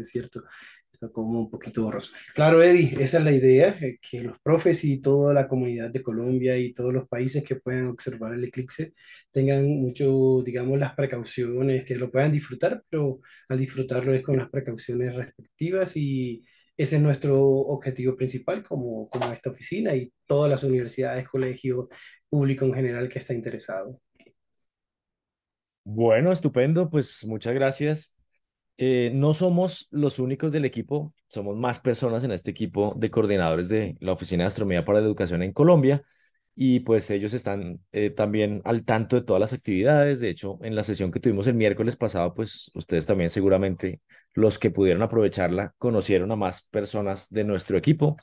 es cierto, está como un poquito borroso. Claro, Eddie, esa es la idea, eh, que los profes y toda la comunidad de Colombia y todos los países que puedan observar el eclipse tengan mucho, digamos, las precauciones, que lo puedan disfrutar, pero al disfrutarlo es con las precauciones respectivas y ese es nuestro objetivo principal como, como esta oficina y todas las universidades, colegios público en general que está interesado. Bueno, estupendo, pues muchas gracias. Eh, no somos los únicos del equipo, somos más personas en este equipo de coordinadores de la Oficina de Astronomía para la Educación en Colombia y pues ellos están eh, también al tanto de todas las actividades. De hecho, en la sesión que tuvimos el miércoles pasado, pues ustedes también seguramente los que pudieron aprovecharla conocieron a más personas de nuestro equipo.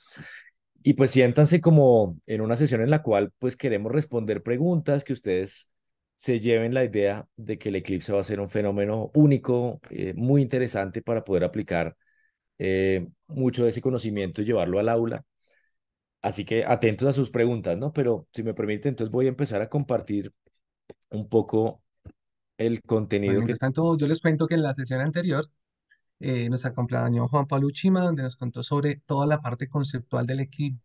Y pues siéntanse como en una sesión en la cual pues queremos responder preguntas que ustedes se lleven la idea de que el eclipse va a ser un fenómeno único, eh, muy interesante para poder aplicar eh, mucho de ese conocimiento y llevarlo al aula. Así que atentos a sus preguntas, ¿no? Pero si me permite, entonces voy a empezar a compartir un poco el contenido. que... tanto, yo les cuento que en la sesión anterior eh, nos acompañó Juan Pablo Uchima, donde nos contó sobre toda la parte conceptual del eclipse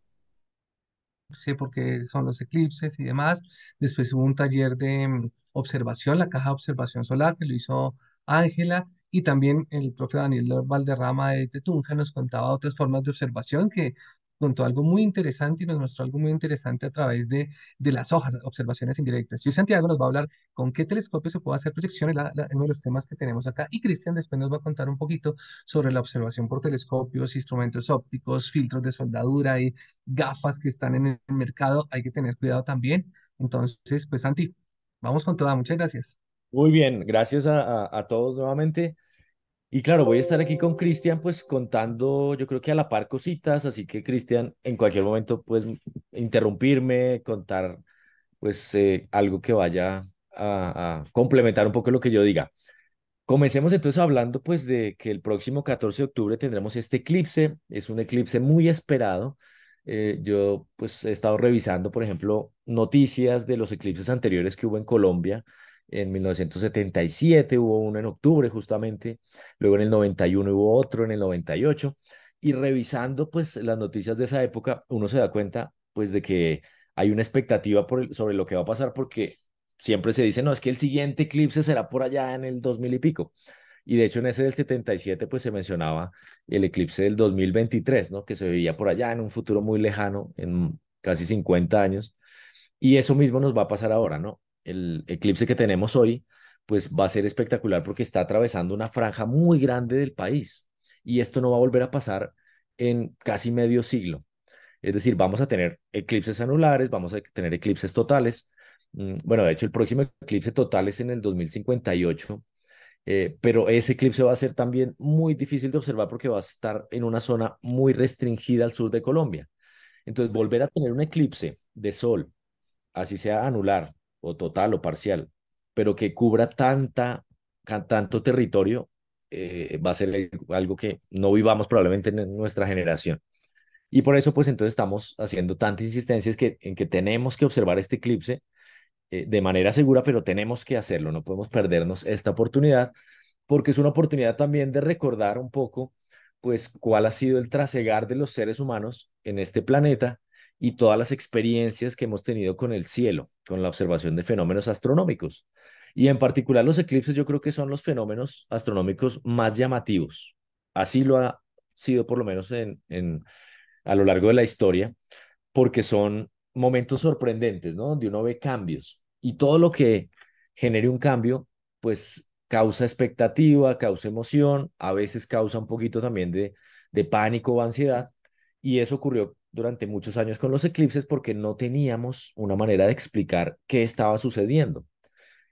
sé porque son los eclipses y demás. Después hubo un taller de mm, observación, la caja de observación solar, que lo hizo Ángela. Y también el profe Daniel Valderrama de Tetunja nos contaba otras formas de observación que contó algo muy interesante y nos mostró algo muy interesante a través de, de las hojas, observaciones indirectas. Y Santiago, nos va a hablar con qué telescopio se puede hacer proyecciones, la, uno de los temas que tenemos acá. Y Cristian después nos va a contar un poquito sobre la observación por telescopios, instrumentos ópticos, filtros de soldadura y gafas que están en el mercado. Hay que tener cuidado también. Entonces, pues, Santi, vamos con toda. Muchas gracias. Muy bien, gracias a todos nuevamente. Y claro, voy a estar aquí con oh. Cristian, pues contando, yo creo que a la par cositas, así que Cristian, en cualquier momento pues interrumpirme, contar, pues eh, algo que vaya a, complementar un poco lo que yo diga. Comencemos entonces hablando, pues, de que el próximo 14 de octubre tendremos este eclipse, es un eclipse muy esperado. Eh, yo, pues, he estado revisando, por ejemplo, noticias de los eclipses anteriores que hubo en Colombia en 1977 hubo uno en octubre justamente, luego en el 91 hubo otro, en el 98, y revisando pues las noticias de esa época, uno se da cuenta pues de que hay una expectativa sobre lo que va a pasar porque siempre se dice, no, es que el siguiente eclipse será por allá en el 2000 y pico. Y de hecho en ese del 77 pues se mencionaba el eclipse del 2023, ¿no? Que se veía por allá en un futuro muy lejano, en casi 50 años. Y eso mismo nos va a pasar ahora, ¿no? el eclipse que tenemos hoy, pues va a ser espectacular porque está atravesando una franja muy grande del país y esto no va a volver a pasar en casi medio siglo. Es decir, vamos a tener eclipses anulares, vamos a tener eclipses totales. Mm, bueno, de hecho, el próximo eclipse total es en el 2058, eh, pero ese eclipse va a ser también muy difícil de observar porque va a estar en una zona muy restringida al sur de Colombia. Entonces, volver a tener un eclipse de sol, así sea anular, o total o parcial, pero que cubra tanta, tanto territorio, eh, va a ser algo que no vivamos probablemente en nuestra generación. Y por eso, pues entonces estamos haciendo tantas insistencias que, en que tenemos que observar este eclipse eh, de manera segura, pero tenemos que hacerlo, no podemos perdernos esta oportunidad, porque es una oportunidad también de recordar un poco, pues, cuál ha sido el trasegar de los seres humanos en este planeta y todas las experiencias que hemos tenido con el cielo, con la observación de fenómenos astronómicos. Y en particular los eclipses yo creo que son los fenómenos astronómicos más llamativos. Así lo ha sido por lo menos en, a lo largo de la historia, porque son momentos sorprendentes, ¿no? Donde uno ve cambios y todo lo que genere un cambio, pues causa expectativa, causa emoción, a veces causa un poquito también de, de pánico o ansiedad. Y eso ocurrió durante muchos años con los eclipses porque no teníamos una manera de explicar qué estaba sucediendo.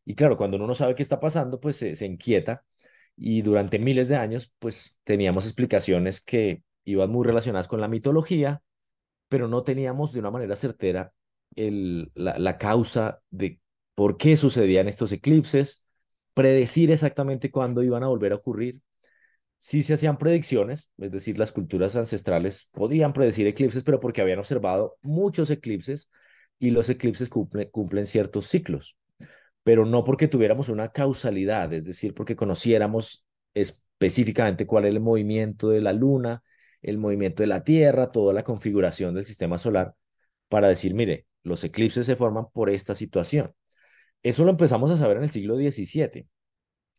Y claro, cuando uno no sabe qué está pasando, pues se, inquieta y durante miles de años, pues teníamos explicaciones que iban muy relacionadas con la mitología, pero no teníamos de una manera certera el, la causa de por qué sucedían estos eclipses, predecir exactamente cuándo iban a volver a ocurrir sí se hacían predicciones, es decir, las culturas ancestrales podían predecir eclipses, pero porque habían observado muchos eclipses y los eclipses cumplen ciertos ciclos, pero no porque tuviéramos una causalidad, es decir, porque conociéramos específicamente cuál es el movimiento de la luna, el movimiento de la Tierra, toda la configuración del sistema solar, para decir, mire, los eclipses se forman por esta situación. Eso lo empezamos a saber en el siglo XVII.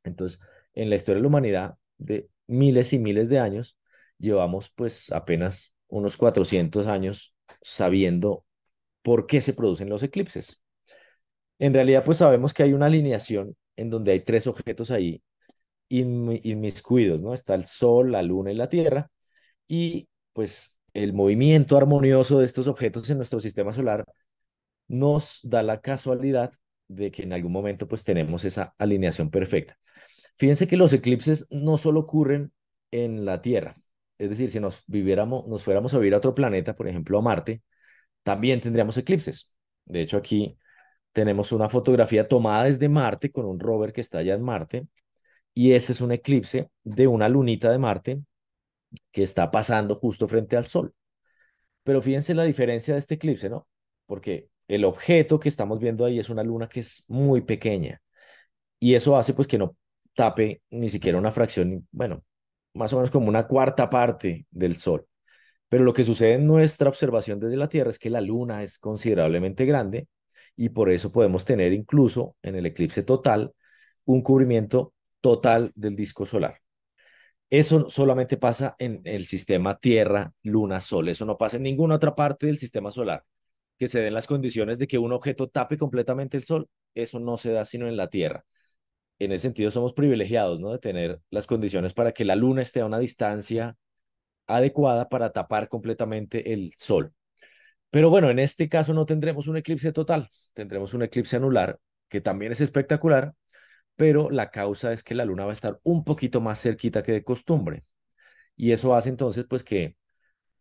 Entonces, en la historia de la humanidad, de miles y miles de años, llevamos pues apenas unos 400 años sabiendo por qué se producen los eclipses. En realidad pues sabemos que hay una alineación en donde hay tres objetos ahí inmiscuidos, ¿no? Está el Sol, la Luna y la Tierra, y pues el movimiento armonioso de estos objetos en nuestro sistema solar nos da la casualidad de que en algún momento pues tenemos esa alineación perfecta. Fíjense que los eclipses no solo ocurren en la Tierra, es decir, si nos viviéramos, nos fuéramos a vivir a otro planeta, por ejemplo a Marte, también tendríamos eclipses. De hecho, aquí tenemos una fotografía tomada desde Marte con un rover que está allá en Marte, y ese es un eclipse de una lunita de Marte que está pasando justo frente al Sol. Pero fíjense la diferencia de este eclipse, ¿no? Porque el objeto que estamos viendo ahí es una luna que es muy pequeña y eso hace pues que no tape ni siquiera una fracción, bueno, más o menos como una cuarta parte del Sol. Pero lo que sucede en nuestra observación desde la Tierra es que la Luna es considerablemente grande y por eso podemos tener incluso en el eclipse total un cubrimiento total del disco solar. Eso solamente pasa en el sistema Tierra, Luna, Sol. Eso no pasa en ninguna otra parte del sistema solar. Que se den las condiciones de que un objeto tape completamente el Sol, eso no se da sino en la Tierra en ese sentido somos privilegiados, ¿no? De tener las condiciones para que la luna esté a una distancia adecuada para tapar completamente el sol. Pero bueno, en este caso no tendremos un eclipse total, tendremos un eclipse anular, que también es espectacular, pero la causa es que la luna va a estar un poquito más cerquita que de costumbre. Y eso hace entonces pues que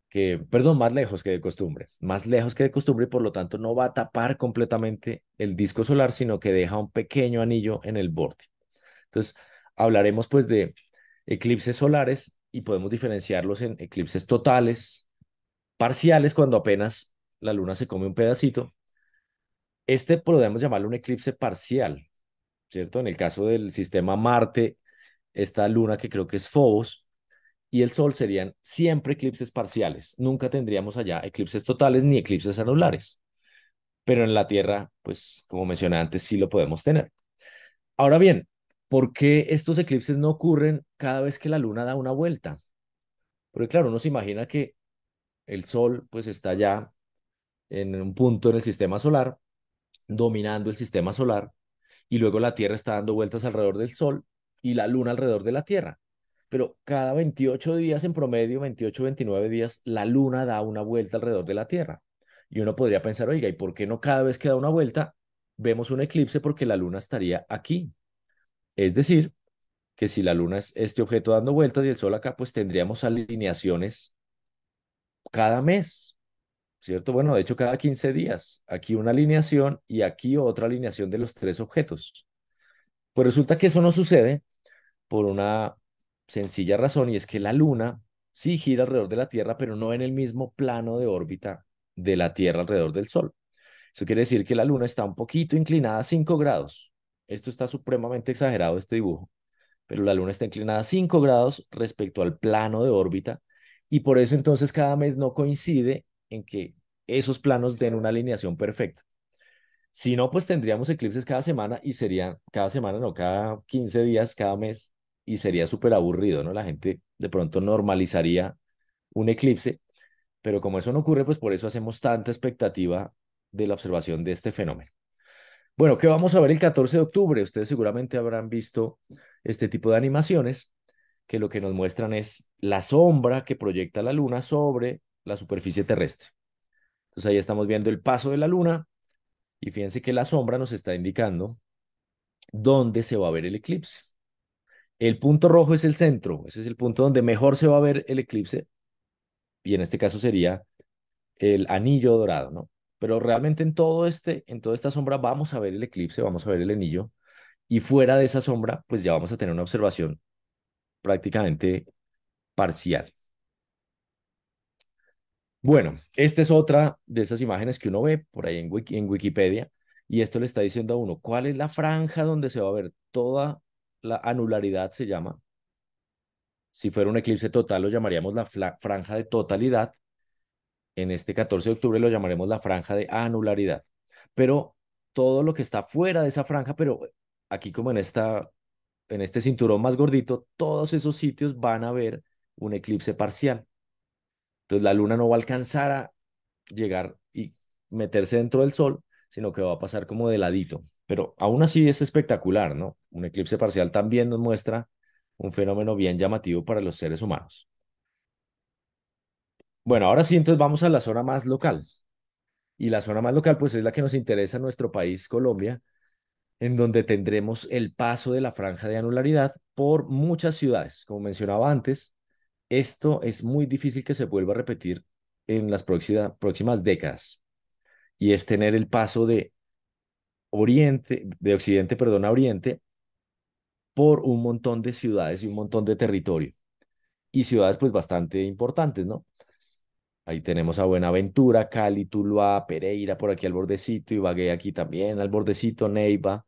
que, perdón, más lejos que de costumbre, más lejos que de costumbre y por lo tanto no va a tapar completamente el disco solar, sino que deja un pequeño anillo en el borde. Entonces, hablaremos pues de eclipses solares y podemos diferenciarlos en eclipses totales, parciales, cuando apenas la luna se come un pedacito. Este podemos llamarlo un eclipse parcial, ¿cierto? En el caso del sistema Marte, esta luna que creo que es Phobos, y el Sol serían siempre eclipses parciales. Nunca tendríamos allá eclipses totales ni eclipses anulares. Pero en la Tierra, pues como mencioné antes, sí lo podemos tener. Ahora bien, ¿por qué estos eclipses no ocurren cada vez que la Luna da una vuelta? Porque claro, uno se imagina que el Sol pues está ya en un punto en el sistema solar, dominando el sistema solar, y luego la Tierra está dando vueltas alrededor del Sol y la Luna alrededor de la Tierra pero cada 28 días, en promedio, 28, 29 días, la luna da una vuelta alrededor de la Tierra. Y uno podría pensar, oiga, ¿y por qué no cada vez que da una vuelta vemos un eclipse? Porque la luna estaría aquí. Es decir, que si la luna es este objeto dando vueltas y el sol acá, pues tendríamos alineaciones cada mes, ¿cierto? Bueno, de hecho, cada 15 días. Aquí una alineación y aquí otra alineación de los tres objetos. Pues resulta que eso no sucede por una sencilla razón y es que la Luna sí gira alrededor de la Tierra, pero no en el mismo plano de órbita de la Tierra alrededor del Sol. Eso quiere decir que la Luna está un poquito inclinada a 5 grados. Esto está supremamente exagerado, este dibujo, pero la Luna está inclinada a 5 grados respecto al plano de órbita y por eso entonces cada mes no coincide en que esos planos den una alineación perfecta. Si no, pues tendríamos eclipses cada semana y serían cada semana, no, cada 15 días, cada mes, y sería súper aburrido, ¿no? La gente de pronto normalizaría un eclipse, pero como eso no ocurre, pues por eso hacemos tanta expectativa de la observación de este fenómeno. Bueno, ¿qué vamos a ver el 14 de octubre? Ustedes seguramente habrán visto este tipo de animaciones que lo que nos muestran es la sombra que proyecta la luna sobre la superficie terrestre. Entonces ahí estamos viendo el paso de la luna y fíjense que la sombra nos está indicando dónde se va a ver el eclipse. El punto rojo es el centro, ese es el punto donde mejor se va a ver el eclipse, y en este caso sería el anillo dorado, ¿no? Pero realmente en todo este, en toda esta sombra vamos a ver el eclipse, vamos a ver el anillo, y fuera de esa sombra, pues ya vamos a tener una observación prácticamente parcial. Bueno, esta es otra de esas imágenes que uno ve por ahí en, Wiki, en Wikipedia, y esto le está diciendo a uno cuál es la franja donde se va a ver toda la anularidad se llama. Si fuera un eclipse total, lo llamaríamos la franja de totalidad. En este 14 de octubre lo llamaremos la franja de anularidad. Pero todo lo que está fuera de esa franja, pero aquí como en, esta, en este cinturón más gordito, todos esos sitios van a ver un eclipse parcial. Entonces la luna no va a alcanzar a llegar y meterse dentro del sol, sino que va a pasar como de ladito. Pero aún así es espectacular, ¿no? un eclipse parcial también nos muestra un fenómeno bien llamativo para los seres humanos. Bueno, ahora sí, entonces vamos a la zona más local. Y la zona más local, pues es la que nos interesa en nuestro país, Colombia, en donde tendremos el paso de la franja de anularidad por muchas ciudades. Como mencionaba antes, esto es muy difícil que se vuelva a repetir en las próximas décadas. Y es tener el paso de Oriente, de Occidente, perdón, a Oriente, por un montón de ciudades y un montón de territorio. Y ciudades pues bastante importantes, ¿no? Ahí tenemos a Buenaventura, Cali, Tuluá, Pereira por aquí al bordecito, y Ibagué aquí también al bordecito, Neiva,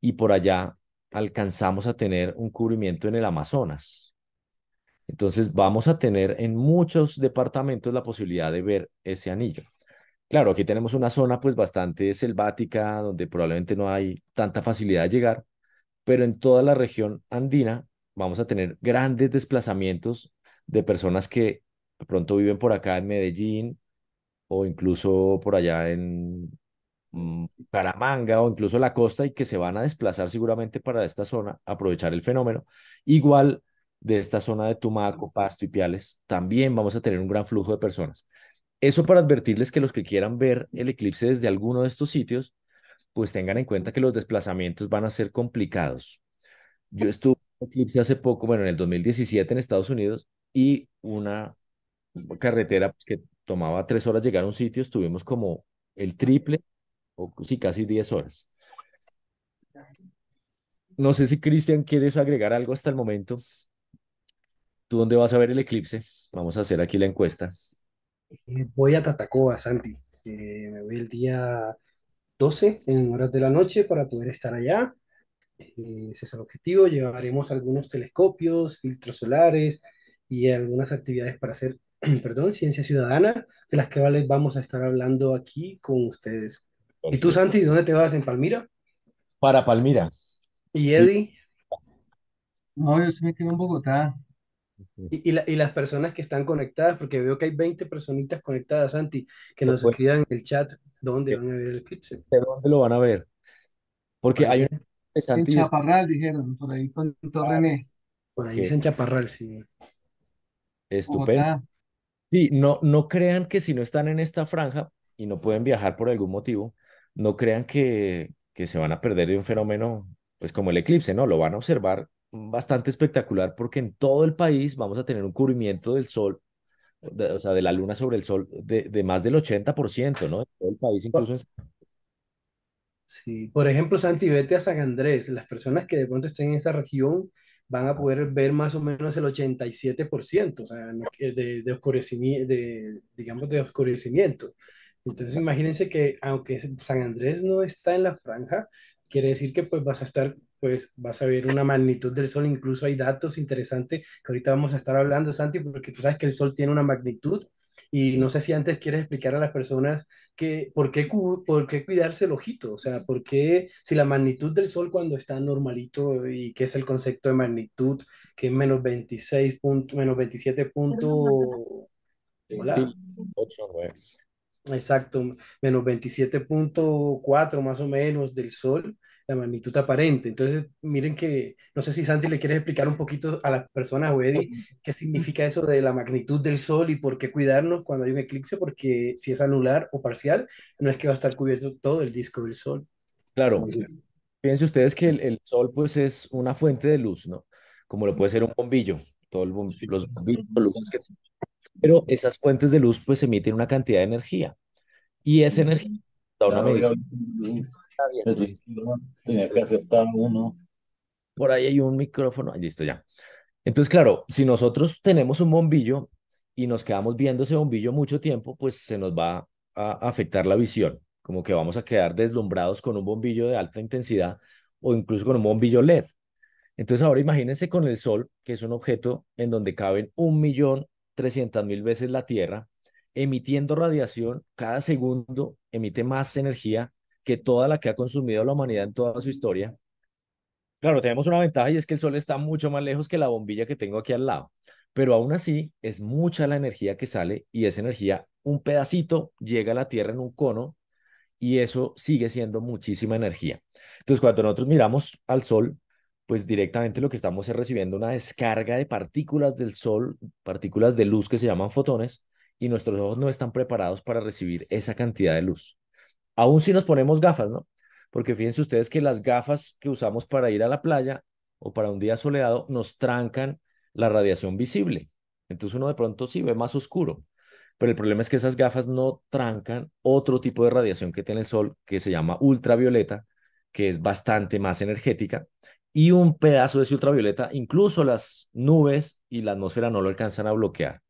y por allá alcanzamos a tener un cubrimiento en el Amazonas. Entonces vamos a tener en muchos departamentos la posibilidad de ver ese anillo. Claro, aquí tenemos una zona pues bastante selvática donde probablemente no hay tanta facilidad de llegar, pero en toda la región andina vamos a tener grandes desplazamientos de personas que pronto viven por acá en Medellín o incluso por allá en mm, Caramanga o incluso la costa y que se van a desplazar seguramente para esta zona, aprovechar el fenómeno. Igual de esta zona de Tumaco, Pasto y Piales, también vamos a tener un gran flujo de personas. Eso para advertirles que los que quieran ver el eclipse desde alguno de estos sitios, pues tengan en cuenta que los desplazamientos van a ser complicados. Yo estuve en eclipse hace poco, bueno, en el 2017 en Estados Unidos, y una carretera pues, que tomaba tres horas llegar a un sitio, estuvimos como el triple, o sí, casi diez horas. No sé si Cristian quieres agregar algo hasta el momento. ¿Tú dónde vas a ver el eclipse? Vamos a hacer aquí la encuesta. Eh, voy a Tatacoa, Santi. Eh, me voy el día 12 en horas de la noche para poder estar allá. Eh, ese es el objetivo. Llevaremos algunos telescopios, filtros solares y algunas actividades para hacer, perdón, ciencia ciudadana, de las que vamos a estar hablando aquí con ustedes. ¿Y tú, Santi, dónde te vas? ¿En Palmira? Para Palmira. ¿Y Eddie? No, yo se me quedo en Bogotá. Y, las personas que están conectadas, porque veo que hay 20 personitas conectadas, Santi, que nos escriban en el chat. ¿Dónde van a ver el eclipse? ¿De dónde lo van a ver? Porque hay un En Chaparral, dijeron, por ahí con Torrené. Ah, por ahí en Chaparral, sí. Estupendo. Sí, no, no crean que si no están en esta franja y no pueden viajar por algún motivo, no crean que, que se van a perder de un fenómeno pues como el eclipse, ¿no? Lo van a observar bastante espectacular porque en todo el país vamos a tener un cubrimiento del sol de, o sea, de la luna sobre el sol de, de más del 80%, ¿no? todo el país, incluso Sí, por ejemplo, Santi, vete a San Andrés. Las personas que de pronto estén en esa región van a poder ver más o menos el 87%, o sea, eh, de, de oscurecimiento, de, digamos, de oscurecimiento. Entonces, imagínense que aunque San Andrés no está en la franja, quiere decir que pues vas a estar pues vas a ver una magnitud del Sol. Incluso hay datos interesantes que ahorita vamos a estar hablando, Santi, porque tú sabes que el Sol tiene una magnitud. Y no sé si antes quieres explicar a las personas que, ¿por, qué, por qué cuidarse el ojito, o sea, por qué si la magnitud del Sol cuando está normalito y que es el concepto de magnitud, que es menos 26 menos 27 Exacto, menos 27.4 más o menos del Sol, la magnitud aparente. Entonces, miren que, no sé si Santi le quiere explicar un poquito a la persona, o Eddie, qué significa eso de la magnitud del sol y por qué cuidarnos cuando hay un eclipse, porque si es anular o parcial, no es que va a estar cubierto todo el disco del sol. Claro. Piensen ustedes que el, sol pues es una fuente de luz, ¿no? Como lo puede ser un bombillo, Todo los bombillos, luces que... Pero esas fuentes de luz pues emiten una cantidad de energía y esa energía da una medida por ahí hay un micrófono. listo, ya. Entonces, claro, si nosotros tenemos un bombillo y nos quedamos viendo ese bombillo mucho tiempo, pues se nos va a afectar la visión, como que vamos a quedar deslumbrados con un bombillo de alta intensidad o incluso con un bombillo LED. Entonces ahora imagínense con el Sol, que es un objeto en donde caben un millón trescientas mil veces la Tierra, emitiendo radiación cada segundo, emite más energía que toda la que ha consumido la humanidad en toda su historia. Claro, tenemos una ventaja y es que el Sol está mucho más lejos que la bombilla que tengo aquí al lado, pero aún así es mucha la energía que sale y esa energía, un pedacito, llega a la Tierra en un cono y eso sigue siendo muchísima energía. Entonces, cuando nosotros miramos al Sol, pues directamente lo que estamos es recibiendo una descarga de partículas del Sol, partículas de luz que se llaman fotones, y nuestros ojos no están preparados para recibir esa cantidad de luz aún si nos ponemos gafas, ¿no? Porque fíjense ustedes que las gafas que usamos para ir a la playa o para un día soleado nos trancan la radiación visible. Entonces uno de pronto sí ve más oscuro, pero el problema es que esas gafas no trancan otro tipo de radiación que tiene el sol, que se llama ultravioleta, que es bastante más energética, y un pedazo de ese ultravioleta, incluso las nubes y la atmósfera no lo alcanzan a bloquear.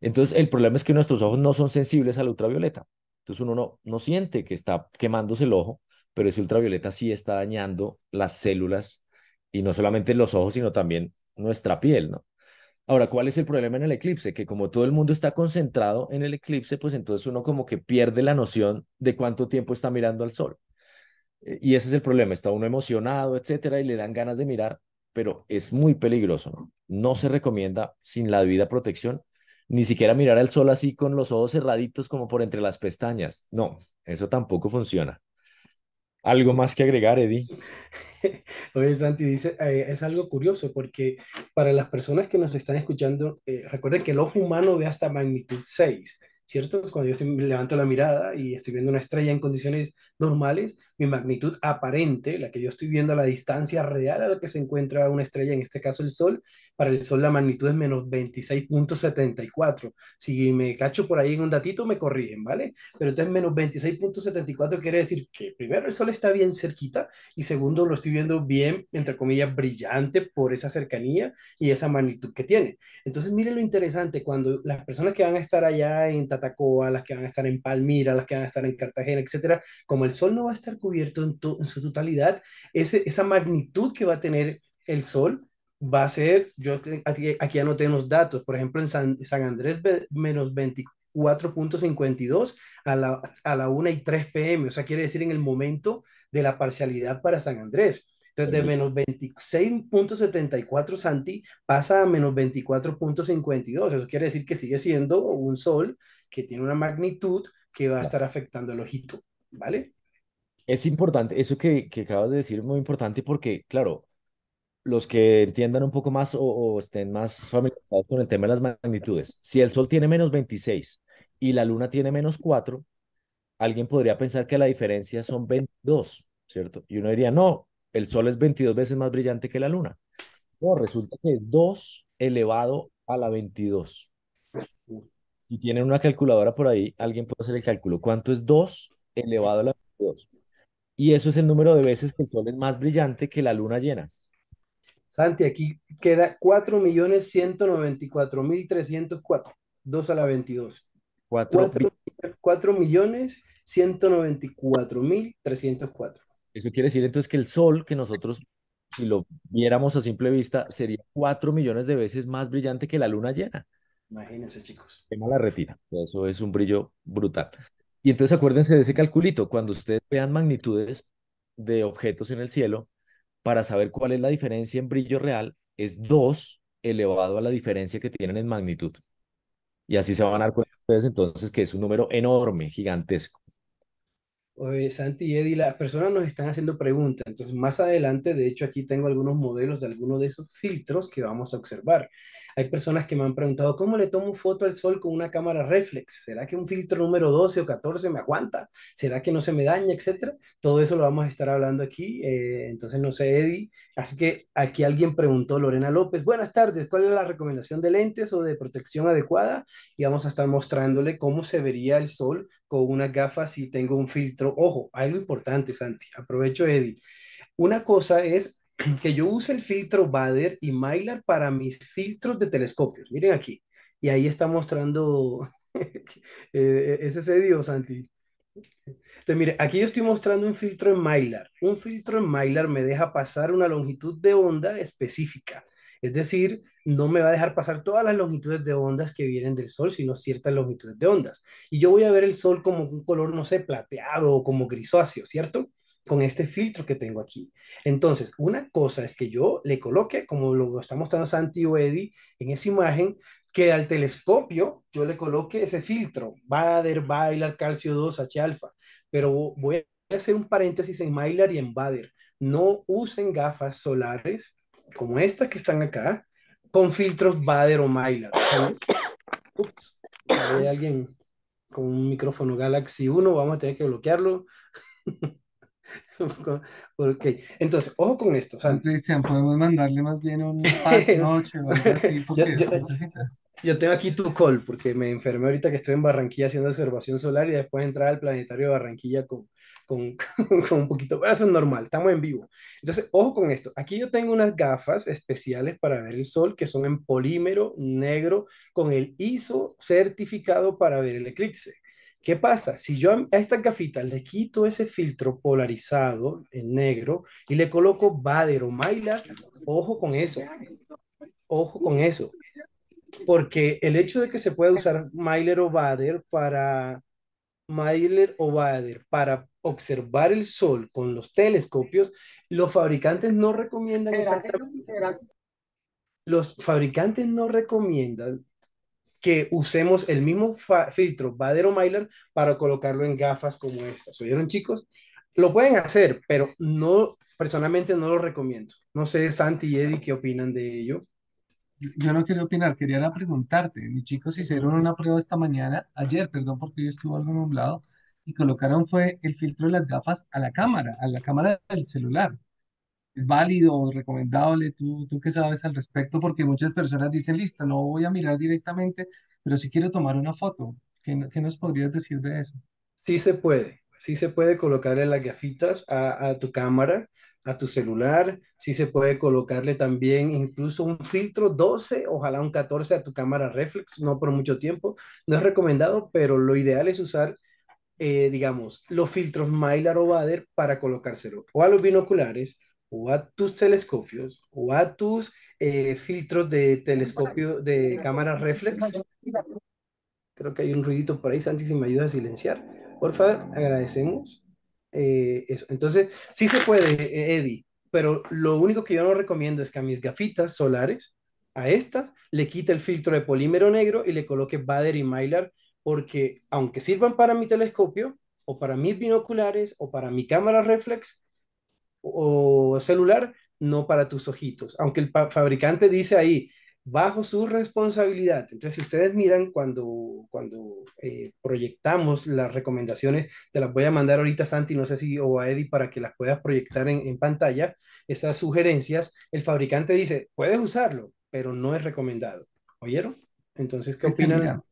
Entonces el problema es que nuestros ojos no son sensibles a la ultravioleta. Entonces uno no, no siente que está quemándose el ojo, pero ese ultravioleta sí está dañando las células y no solamente los ojos, sino también nuestra piel, ¿no? Ahora, ¿cuál es el problema en el eclipse? Que como todo el mundo está concentrado en el eclipse, pues entonces uno como que pierde la noción de cuánto tiempo está mirando al sol. Eh, y ese es el problema, está uno emocionado, etcétera, y le dan ganas de mirar, pero es muy peligroso, ¿no? No se recomienda sin la debida protección ni siquiera mirar al sol así con los ojos cerraditos como por entre las pestañas. No, eso tampoco funciona. ¿Algo más que agregar, Eddie? Oye, Santi, dice, eh, es algo curioso porque para las personas que nos están escuchando, eh, recuerden que el ojo humano ve hasta magnitud 6, ¿cierto? Cuando yo estoy, levanto la mirada y estoy viendo una estrella en condiciones normales, mi magnitud aparente, la que yo estoy viendo a la distancia real a la que se encuentra una estrella, en este caso el Sol, para el Sol la magnitud es menos 26.74. Si me cacho por ahí en un datito, me corrigen, ¿vale? Pero entonces menos 26.74 quiere decir que primero el Sol está bien cerquita y segundo lo estoy viendo bien, entre comillas, brillante por esa cercanía y esa magnitud que tiene. Entonces miren lo interesante, cuando las personas que van a estar allá en Tatacoa, las que van a estar en Palmira, las que van a estar en Cartagena, etcétera, como el Sol no va a estar cubierto en, su totalidad, esa magnitud que va a tener el Sol va a ser, yo aquí, aquí anoté unos datos, por ejemplo, en San, Andrés menos 24.52 a la, a la 1 y 3 pm, o sea, quiere decir en el momento de la parcialidad para San Andrés. Entonces, de menos 26.74 Santi pasa a menos 24.52. Eso quiere decir que sigue siendo un sol que tiene una magnitud que va a estar afectando el ojito, ¿vale? Es importante, eso que, que acabas de decir es muy importante porque, claro, los que entiendan un poco más o, estén más familiarizados con el tema de las magnitudes, si el Sol tiene menos 26 y la Luna tiene menos 4, alguien podría pensar que la diferencia son 22, ¿cierto? Y uno diría, no, el Sol es 22 veces más brillante que la Luna. No, resulta que es 2 elevado a la 22. Y tienen una calculadora por ahí, alguien puede hacer el cálculo. ¿Cuánto es 2 elevado a la 22? Y eso es el número de veces que el Sol es más brillante que la Luna llena. Santi, aquí queda 4.194.304, 2 a la 22. 4, mil millones cuatro. Eso quiere decir entonces que el sol que nosotros, si lo viéramos a simple vista, sería 4 millones de veces más brillante que la luna llena. Imagínense, chicos. Quema la retina. Eso es un brillo brutal. Y entonces acuérdense de ese calculito. Cuando ustedes vean magnitudes de objetos en el cielo, para saber cuál es la diferencia en brillo real, es 2 elevado a la diferencia que tienen en magnitud. Y así se van a dar cuenta ustedes entonces que es un número enorme, gigantesco. Oye, Santi y Eddie, las personas nos están haciendo preguntas, entonces más adelante, de hecho aquí tengo algunos modelos de algunos de esos filtros que vamos a observar. Hay personas que me han preguntado, ¿cómo le tomo foto al sol con una cámara reflex? ¿Será que un filtro número 12 o 14 me aguanta? ¿Será que no se me daña, etcétera? Todo eso lo vamos a estar hablando aquí. Eh, entonces, no sé, Eddie. Así que aquí alguien preguntó, Lorena López, buenas tardes, ¿cuál es la recomendación de lentes o de protección adecuada? Y vamos a estar mostrándole cómo se vería el sol con una gafas si tengo un filtro. Ojo, algo importante, Santi. Aprovecho, Eddie. Una cosa es que yo use el filtro Bader y Mylar para mis filtros de telescopios. Miren aquí. Y ahí está mostrando eh, eh, ese ese dios, Santi. Entonces, mire, aquí yo estoy mostrando un filtro en Mylar. Un filtro en Mylar me deja pasar una longitud de onda específica. Es decir, no me va a dejar pasar todas las longitudes de ondas que vienen del Sol, sino ciertas longitudes de ondas. Y yo voy a ver el Sol como un color, no sé, plateado o como grisáceo, ¿cierto? con este filtro que tengo aquí. Entonces, una cosa es que yo le coloque, como lo está mostrando Santi o Eddie en esa imagen, que al telescopio yo le coloque ese filtro, Bader, Bailar, Calcio 2, H-alfa. Pero voy a hacer un paréntesis en Mylar y en Bader. No usen gafas solares como estas que están acá, con filtros Bader o Mylar. Ups, hay alguien con un micrófono Galaxy 1, vamos a tener que bloquearlo. ok, entonces, ojo con esto. Cristian, podemos mandarle más bien un noche así, yo, tengo aquí tu call, porque me enfermé ahorita que estoy en Barranquilla haciendo observación solar y después entrar al planetario de Barranquilla con, con, con, con un poquito. Pero eso es normal, estamos en vivo. Entonces, ojo con esto. Aquí yo tengo unas gafas especiales para ver el sol que son en polímero negro con el ISO certificado para ver el eclipse. ¿Qué pasa? Si yo a esta gafita le quito ese filtro polarizado en negro y le coloco Bader o Mylar, ojo con eso. Ojo con eso. Porque el hecho de que se pueda usar Mylar o Bader para Mylar o Bader para observar el sol con los telescopios, los fabricantes no recomiendan exactamente. Los fabricantes no recomiendan que usemos el mismo filtro Badero Mylar, para colocarlo en gafas como estas. ¿Oyeron, chicos? Lo pueden hacer, pero no, personalmente no lo recomiendo. No sé, Santi y Eddie, ¿qué opinan de ello? Yo no quería opinar, quería preguntarte. Mis chicos hicieron una prueba esta mañana, ayer, perdón, porque yo estuve algo nublado, y colocaron fue el filtro de las gafas a la cámara, a la cámara del celular es válido, recomendable? ¿Tú, ¿Tú qué sabes al respecto? Porque muchas personas dicen, listo, no voy a mirar directamente, pero si quiero tomar una foto. ¿Qué, qué nos podrías decir de eso? Sí se puede, sí se puede colocarle las gafitas a, tu cámara, a tu celular, sí se puede colocarle también incluso un filtro 12, ojalá un 14 a tu cámara reflex, no por mucho tiempo, no es recomendado, pero lo ideal es usar eh, digamos, los filtros Mylar o Bader para colocárselo o a los binoculares o a tus telescopios o a tus eh, filtros de telescopio de cámara reflex. Creo que hay un ruidito por ahí, Santi, si me ayuda a silenciar. Por favor, agradecemos eh, eso. Entonces, sí se puede, eh, Eddie, pero lo único que yo no recomiendo es que a mis gafitas solares, a estas, le quite el filtro de polímero negro y le coloque Bader y Mylar, porque aunque sirvan para mi telescopio, o para mis binoculares, o para mi cámara reflex, o celular, no para tus ojitos. Aunque el fabricante dice ahí, bajo su responsabilidad. Entonces, si ustedes miran cuando, cuando eh, proyectamos las recomendaciones, te las voy a mandar ahorita, Santi, no sé si o a Eddie, para que las puedas proyectar en, pantalla, esas sugerencias, el fabricante dice, puedes usarlo, pero no es recomendado. ¿Oyeron? Entonces, ¿qué opinan?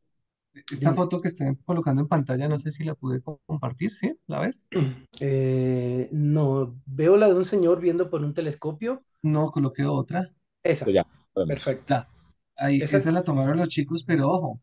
Esta foto que estoy colocando en pantalla, no sé si la pude compartir, ¿sí? ¿La ves? Eh, no, veo la de un señor viendo por un telescopio. No, coloqué otra. Esa. perfecta ya, Perfecto. Ahí, esa. la tomaron los chicos, pero ojo,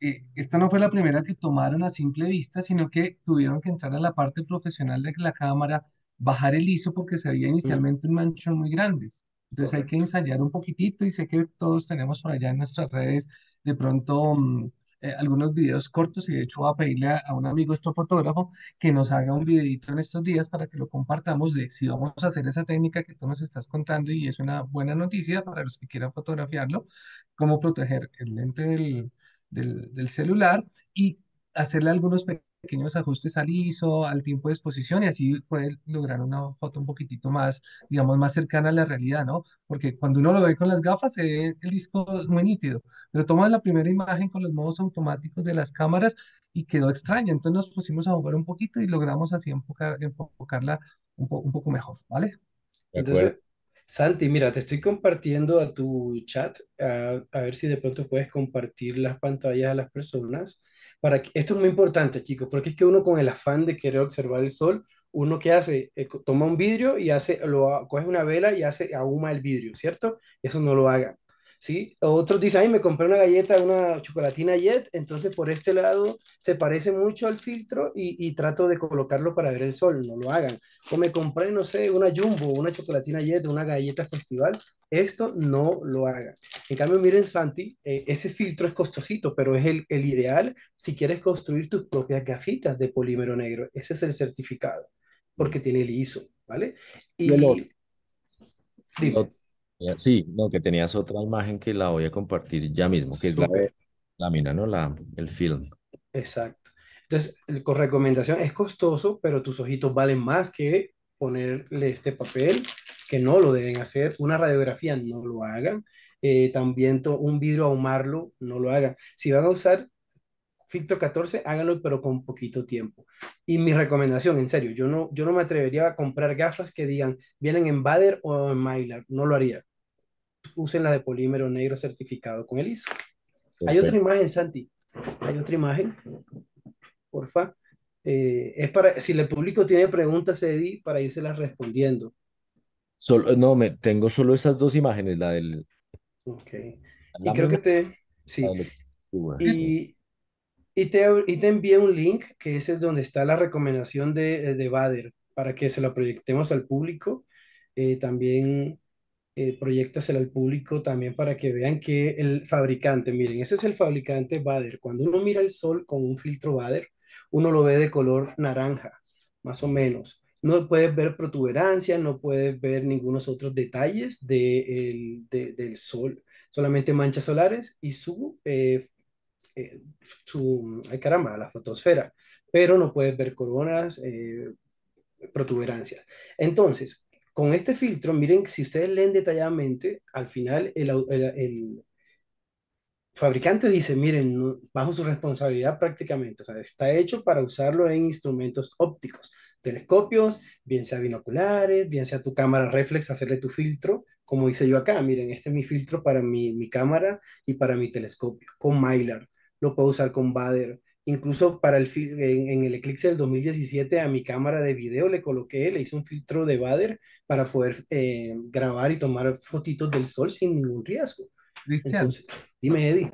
eh, esta no fue la primera que tomaron a simple vista, sino que tuvieron que entrar a la parte profesional de la cámara, bajar el ISO porque se veía mm. inicialmente un manchón muy grande. Entonces hay que ensayar un poquitito y sé que todos tenemos por allá en nuestras redes de pronto... Mm, eh, algunos videos cortos y de hecho voy a pedirle a, un amigo nuestro fotógrafo que nos haga un videito en estos días para que lo compartamos de si vamos a hacer esa técnica que tú nos estás contando y es una buena noticia para los que quieran fotografiarlo, cómo proteger el lente del, del, del celular y hacerle algunos pequeños pequeños ajustes al ISO, al tiempo de exposición y así puede lograr una foto un poquitito más, digamos, más cercana a la realidad, ¿no? Porque cuando uno lo ve con las gafas eh, el disco muy nítido, pero tomas la primera imagen con los modos automáticos de las cámaras y quedó extraña, entonces nos pusimos a jugar un poquito y logramos así enfocarla un, poco mejor, ¿vale? entonces, Santi, mira, te estoy compartiendo a tu chat, a ver si de pronto puedes compartir las pantallas a las personas. Para que, esto es muy importante, chicos, porque es que uno con el afán de querer observar el sol, uno que hace, eh, toma un vidrio y hace, lo coge una vela y hace, ahuma el vidrio, ¿cierto? Eso no lo haga. ¿sí? Otros dicen, me compré una galleta, una chocolatina Jet, entonces por este lado se parece mucho al filtro y, trato de colocarlo para ver el sol, no lo hagan. O me compré, no sé, una Jumbo, una chocolatina Jet, una galleta festival, esto no lo hagan. En cambio, miren, Santi, eh, ese filtro es costosito, pero es el, ideal si quieres construir tus propias gafitas de polímero negro. Ese es el certificado, porque tiene el ISO, ¿vale? Y... Sí, no, que tenías otra imagen que la voy a compartir ya mismo, que es la lámina, ¿no? La, el film. Exacto. Entonces, con recomendación es costoso, pero tus ojitos valen más que ponerle este papel, que no lo deben hacer. Una radiografía no lo hagan. Eh, también un vidrio ahumarlo, no lo hagan. Si van a usar filtro 14, háganlo, pero con poquito tiempo. Y mi recomendación, en serio, yo no, yo no me atrevería a comprar gafas que digan, vienen en Bader o en Mylar, no lo haría usen la de polímero negro certificado con el ISO. Hay otra imagen, Santi. Hay otra imagen. Porfa. Eh, es para, si el público tiene preguntas, Eddie, para irse las respondiendo. Solo, no, me, tengo solo esas dos imágenes, la del... Ok. y creo que te... Sí. Y, te, y te envié un link, que ese es donde está la recomendación de, de Bader, para que se la proyectemos al público. Eh, también eh, el al público también para que vean que el fabricante, miren, ese es el fabricante Bader. Cuando uno mira el sol con un filtro Bader, uno lo ve de color naranja, más o menos. No puedes ver protuberancias, no puedes ver ningunos otros detalles del sol, solamente manchas solares y su, eh, eh, su, ay caramba, la fotosfera, pero no puedes ver coronas, eh, protuberancias. Entonces, con este filtro, miren, si ustedes leen detalladamente, al final el, fabricante dice, miren, bajo su responsabilidad prácticamente, o sea, está hecho para usarlo en instrumentos ópticos, telescopios, bien sea binoculares, bien sea tu cámara reflex, hacerle tu filtro, como hice yo acá, miren, este es mi filtro para mi, mi cámara y para mi telescopio, con Mylar, lo puedo usar con Bader, Incluso para el, en, el eclipse del 2017 a mi cámara de video le coloqué, le hice un filtro de Bader para poder eh, grabar y tomar fotitos del sol sin ningún riesgo. Cristian, dime Eddie.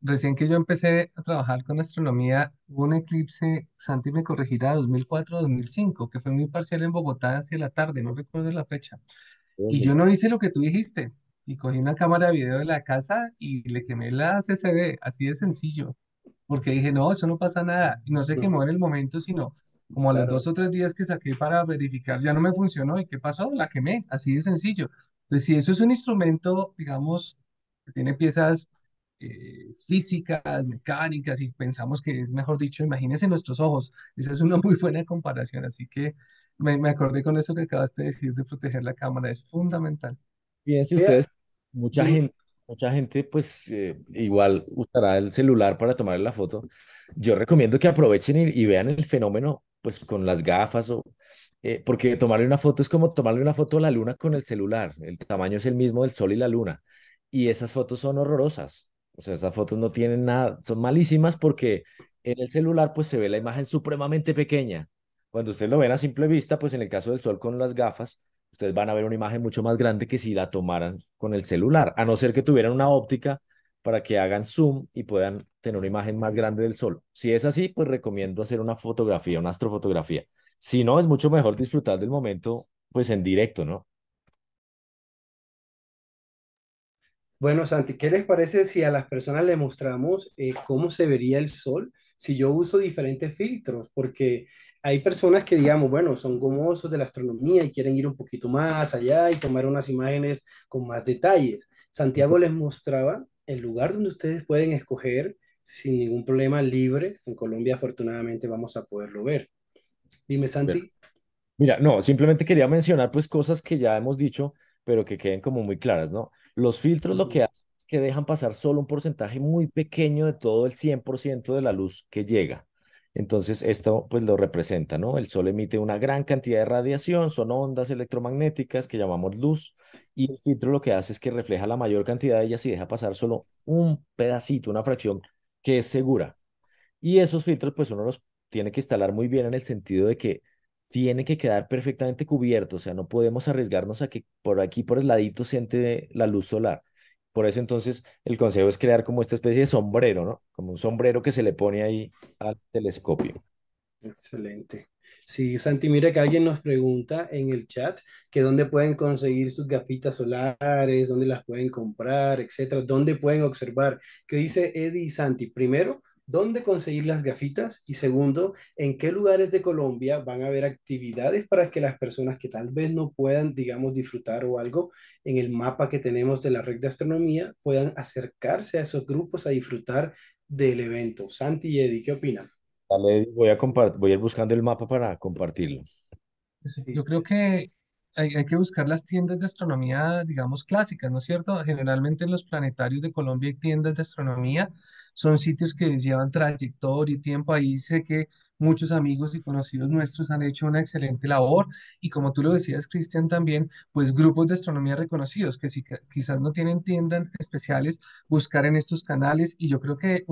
Recién que yo empecé a trabajar con astronomía, hubo un eclipse, Santi me corregirá, 2004-2005, que fue muy parcial en Bogotá hacia la tarde, no recuerdo la fecha. y yo no hice lo que tú dijiste, y cogí una cámara de video de la casa y le quemé la CCD, así de sencillo porque dije, no, eso no pasa nada. Y no se quemó en el momento, sino como a los dos o tres días que saqué para verificar, ya no me funcionó. ¿Y qué pasó? La quemé, así de sencillo. Entonces, si eso es un instrumento, digamos, que tiene piezas eh, físicas, mecánicas, y pensamos que es, mejor dicho, imagínense nuestros ojos. Esa es una muy buena comparación. Así que me, me acordé con eso que acabaste de decir de proteger la cámara. Es fundamental. Fíjense ustedes, mucha gente Mucha gente pues eh, igual usará el celular para tomar la foto. Yo recomiendo que aprovechen y, vean el fenómeno pues con las gafas eh, porque tomarle una foto es como tomarle una foto a la luna con el celular. El tamaño es el mismo del sol y la luna. Y esas fotos son horrorosas. O sea, esas fotos no tienen nada, son malísimas porque en el celular pues se ve la imagen supremamente pequeña. Cuando usted lo ven a simple vista, pues en el caso del sol con las gafas, ustedes van a ver una imagen mucho más grande que si la tomaran con el celular, a no ser que tuvieran una óptica para que hagan zoom y puedan tener una imagen más grande del sol. Si es así, pues recomiendo hacer una fotografía, una astrofotografía. Si no, es mucho mejor disfrutar del momento, pues en directo, ¿no? Bueno, Santi, ¿qué les parece si a las personas le mostramos eh, cómo se vería el sol si yo uso diferentes filtros? Porque hay personas que, digamos, bueno, son gomosos de la astronomía y quieren ir un poquito más allá y tomar unas imágenes con más detalles. Santiago les mostraba el lugar donde ustedes pueden escoger sin ningún problema libre. En Colombia, afortunadamente, vamos a poderlo ver. Dime, Santi. Mira, no, simplemente quería mencionar pues cosas que ya hemos dicho, pero que queden como muy claras, ¿no? Los filtros lo que hacen es que dejan pasar solo un porcentaje muy pequeño de todo el 100% de la luz que llega. Entonces, esto pues lo representa, ¿no? El Sol emite una gran cantidad de radiación, son ondas electromagnéticas que llamamos luz, y el filtro lo que hace es que refleja la mayor cantidad de ellas y deja pasar solo un pedacito, una fracción que es segura. Y esos filtros pues uno los tiene que instalar muy bien en el sentido de que tiene que quedar perfectamente cubierto, o sea, no podemos arriesgarnos a que por aquí, por el ladito, se entre la luz solar. Por eso entonces el consejo es crear como esta especie de sombrero, ¿no? Como un sombrero que se le pone ahí al telescopio. Excelente. Sí, Santi, mira que alguien nos pregunta en el chat que dónde pueden conseguir sus gafitas solares, dónde las pueden comprar, etcétera, dónde pueden observar. ¿Qué dice Eddie y Santi? Primero, dónde conseguir las gafitas y segundo, en qué lugares de Colombia van a haber actividades para que las personas que tal vez no puedan, digamos, disfrutar o algo en el mapa que tenemos de la red de astronomía puedan acercarse a esos grupos a disfrutar del evento. Santi y Eddie, ¿qué opinan? Dale, voy a, voy a ir buscando el mapa para compartirlo. Yo creo que hay, que buscar las tiendas de astronomía, digamos, clásicas, ¿no es cierto? Generalmente en los planetarios de Colombia hay tiendas de astronomía, son sitios que llevan trayectoria y tiempo, ahí sé que muchos amigos y conocidos nuestros han hecho una excelente labor y como tú lo decías, Cristian, también, pues grupos de astronomía reconocidos que si quizás no tienen tiendas especiales, buscar en estos canales y yo creo que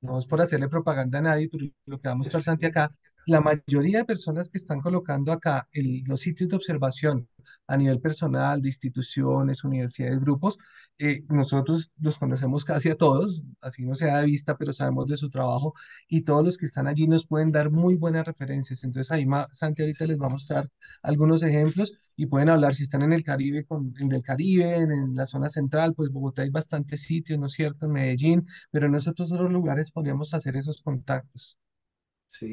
no es por hacerle propaganda a nadie, pero lo que va a mostrar Santi acá la mayoría de personas que están colocando acá los sitios de observación a nivel personal, de instituciones, universidades, grupos, eh, nosotros los conocemos casi a todos, así no sea de vista, pero sabemos de su trabajo y todos los que están allí nos pueden dar muy buenas referencias. Entonces ahí Santi ahorita les va a mostrar algunos ejemplos y pueden hablar si están en el Caribe, con, en el Caribe, en, la zona central, pues Bogotá hay bastantes sitios, ¿no es cierto? En Medellín, pero en otros lugares podríamos hacer esos contactos. Sí.